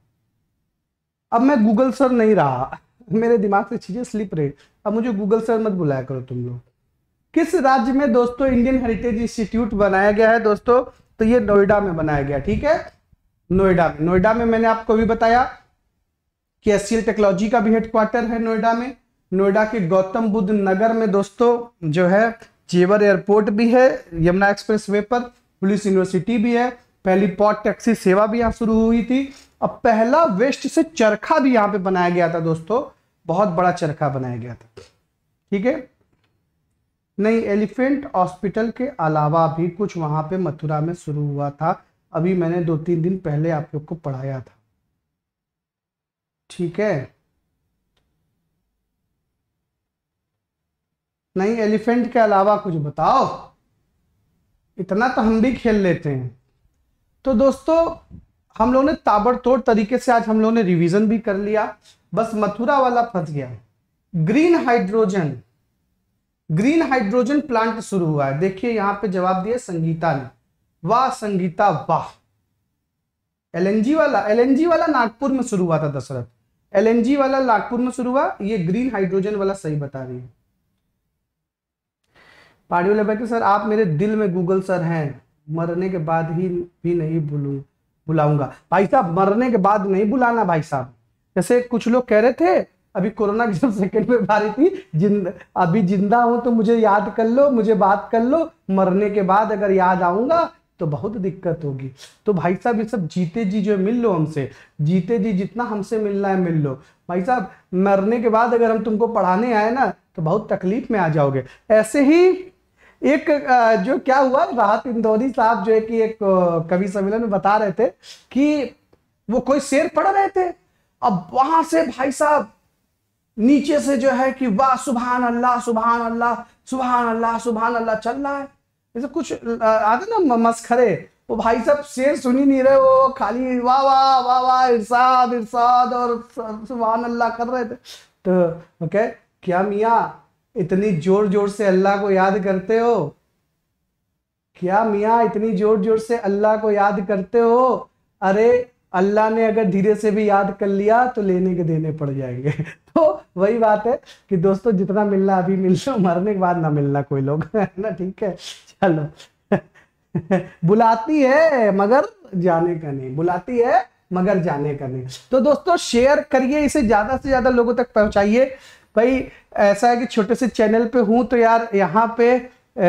अब मैं गूगल सर नहीं रहा मेरे दिमाग से चीज़ें स्लिप रही अब मुझे गूगल सर मत बुलाया करो तुम लोग किस राज्य में दोस्तों इंडियन हेरिटेज इंस्टीट्यूट बनाया गया है दोस्तों तो ये नोएडा में बनाया गया ठीक है नोएडा में नोएडा में मैंने आपको भी बताया कि एस टेक्नोलॉजी का भी हेडक्वार्टर है नोएडा में नोएडा के गौतम बुद्ध नगर में दोस्तों जो है जेवर एयरपोर्ट भी है यमुना एक्सप्रेस वे पर पुलिस यूनिवर्सिटी भी है पहली पॉट टैक्सी सेवा भी यहाँ शुरू हुई थी अब पहला वेस्ट से चरखा भी यहाँ पे बनाया गया था दोस्तों बहुत बड़ा चरखा बनाया गया था ठीक है नहीं एलिफेंट हॉस्पिटल के अलावा भी कुछ वहां पे मथुरा में शुरू हुआ था अभी मैंने दो तीन दिन पहले आप लोग को पढ़ाया था ठीक है नहीं एलिफेंट के अलावा कुछ बताओ इतना तो हम भी खेल लेते हैं तो दोस्तों हम लोग ने ताबड़तोड़ तरीके से आज हम लोग ने रिवीजन भी कर लिया बस मथुरा वाला फंस गया green hydrogen green hydrogen plant शुरू हुआ है देखिए यहां पे जवाब दिया संगीता ने वाह संगीता वाह एलएनजी वाला एलएनजी वाला नागपुर में शुरू हुआ था दशरथ एलएनजी वाला नागपुर में शुरू हुआ ये ग्रीन हाइड्रोजन वाला सही बता रही है वाले लेबैके सर आप मेरे दिल में गूगल सर हैं मरने के बाद ही भी नहीं बुलू बुलाऊंगा भाई साहब मरने के बाद नहीं बुलाना भाई साहब जैसे कुछ लोग कह रहे थे अभी कोरोना की जब सेकेंड वेव आ रही थी जिंद अभी जिंदा हूं तो मुझे याद कर लो मुझे बात कर लो मरने के बाद अगर याद आऊंगा तो बहुत दिक्कत होगी तो भाई साहब ये सब जीते जी जो मिल लो हमसे जीते जी जितना हमसे मिलना है मिल लो भाई साहब मरने के बाद अगर हम तुमको पढ़ाने आए ना तो बहुत तकलीफ में आ जाओगे ऐसे ही एक जो क्या हुआ राहत इंदौरी साहब जो है कि एक कवि सम्मेलन में बता रहे थे कि वो कोई शेर पढ़ रहे थे अब वहां से भाई साहब नीचे से जो है कि वाह सुबहान अल्लाह सुबहान अल्लाह सुबहान अल्लाह सुबहान अल्लाह चल रहा है जैसे कुछ आते ना मस्खरे वो भाई साहब शेर सुन ही नहीं रहे वो खाली वाह वाह वाह वाह इरसाद इरसाद और सुबहान अल्लाह कर रहे थे तो ओके क्या मियाँ इतनी जोर जोर से अल्लाह को याद करते हो क्या मियाँ इतनी जोर जोर से अल्लाह को याद करते हो अरे अल्लाह ने अगर धीरे से भी याद कर लिया तो लेने के देने पड़ जाएंगे [LAUGHS] तो वही बात है कि दोस्तों जितना मिलना अभी मिल लो मरने के बाद ना मिलना कोई लोग [LAUGHS] है ना ठीक है चलो [LAUGHS] बुलाती है मगर जाने का नहीं बुलाती है मगर जाने का नहीं तो दोस्तों शेयर करिए इसे ज्यादा से ज्यादा लोगों तक पहुंचाइए भाई ऐसा है कि छोटे से चैनल पे हूं तो यार यहाँ पे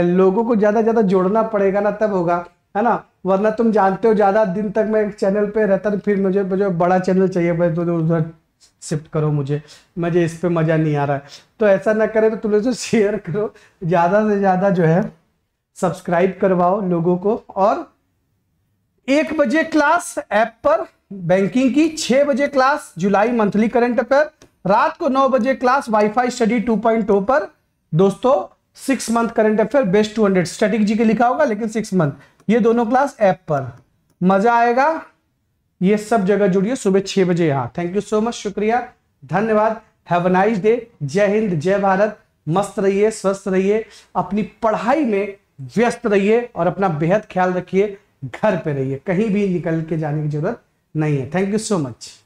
लोगों को ज्यादा ज्यादा जोड़ना पड़ेगा ना तब होगा है ना वरना तुम जानते हो ज़्यादा दिन तक मैं एक चैनल पे रहता तो फिर मुझे जो बड़ा चैनल चाहिए भाई तो, तो उधर शिफ्ट करो मुझे मुझे इस पर मज़ा नहीं आ रहा है तो ऐसा ना करें तो तुम लोग शेयर करो ज़्यादा से ज़्यादा जो है सब्सक्राइब करवाओ लोगों को और एक बजे क्लास ऐप पर बैंकिंग की छह बजे क्लास जुलाई मंथली करंट अफेयर रात को नौ बजे क्लास वाईफाई स्टडी टू पर दोस्तों six month current affair best 200 G K लिखा होगा लेकिन सिक्स मंथ ये दोनों क्लास ऐप पर मजा आएगा ये सब जगह जुड़िए सुबह छह बजे यहां थैंक यू सो मच शुक्रिया धन्यवाद हैव अ नाइस डे जय हिंद जय भारत मस्त रहिए स्वस्थ रहिए अपनी पढ़ाई में व्यस्त रहिए और अपना बेहद ख्याल रखिए घर पे रहिए कहीं भी निकल के जाने की जरूरत नहीं है थैंक यू सो मच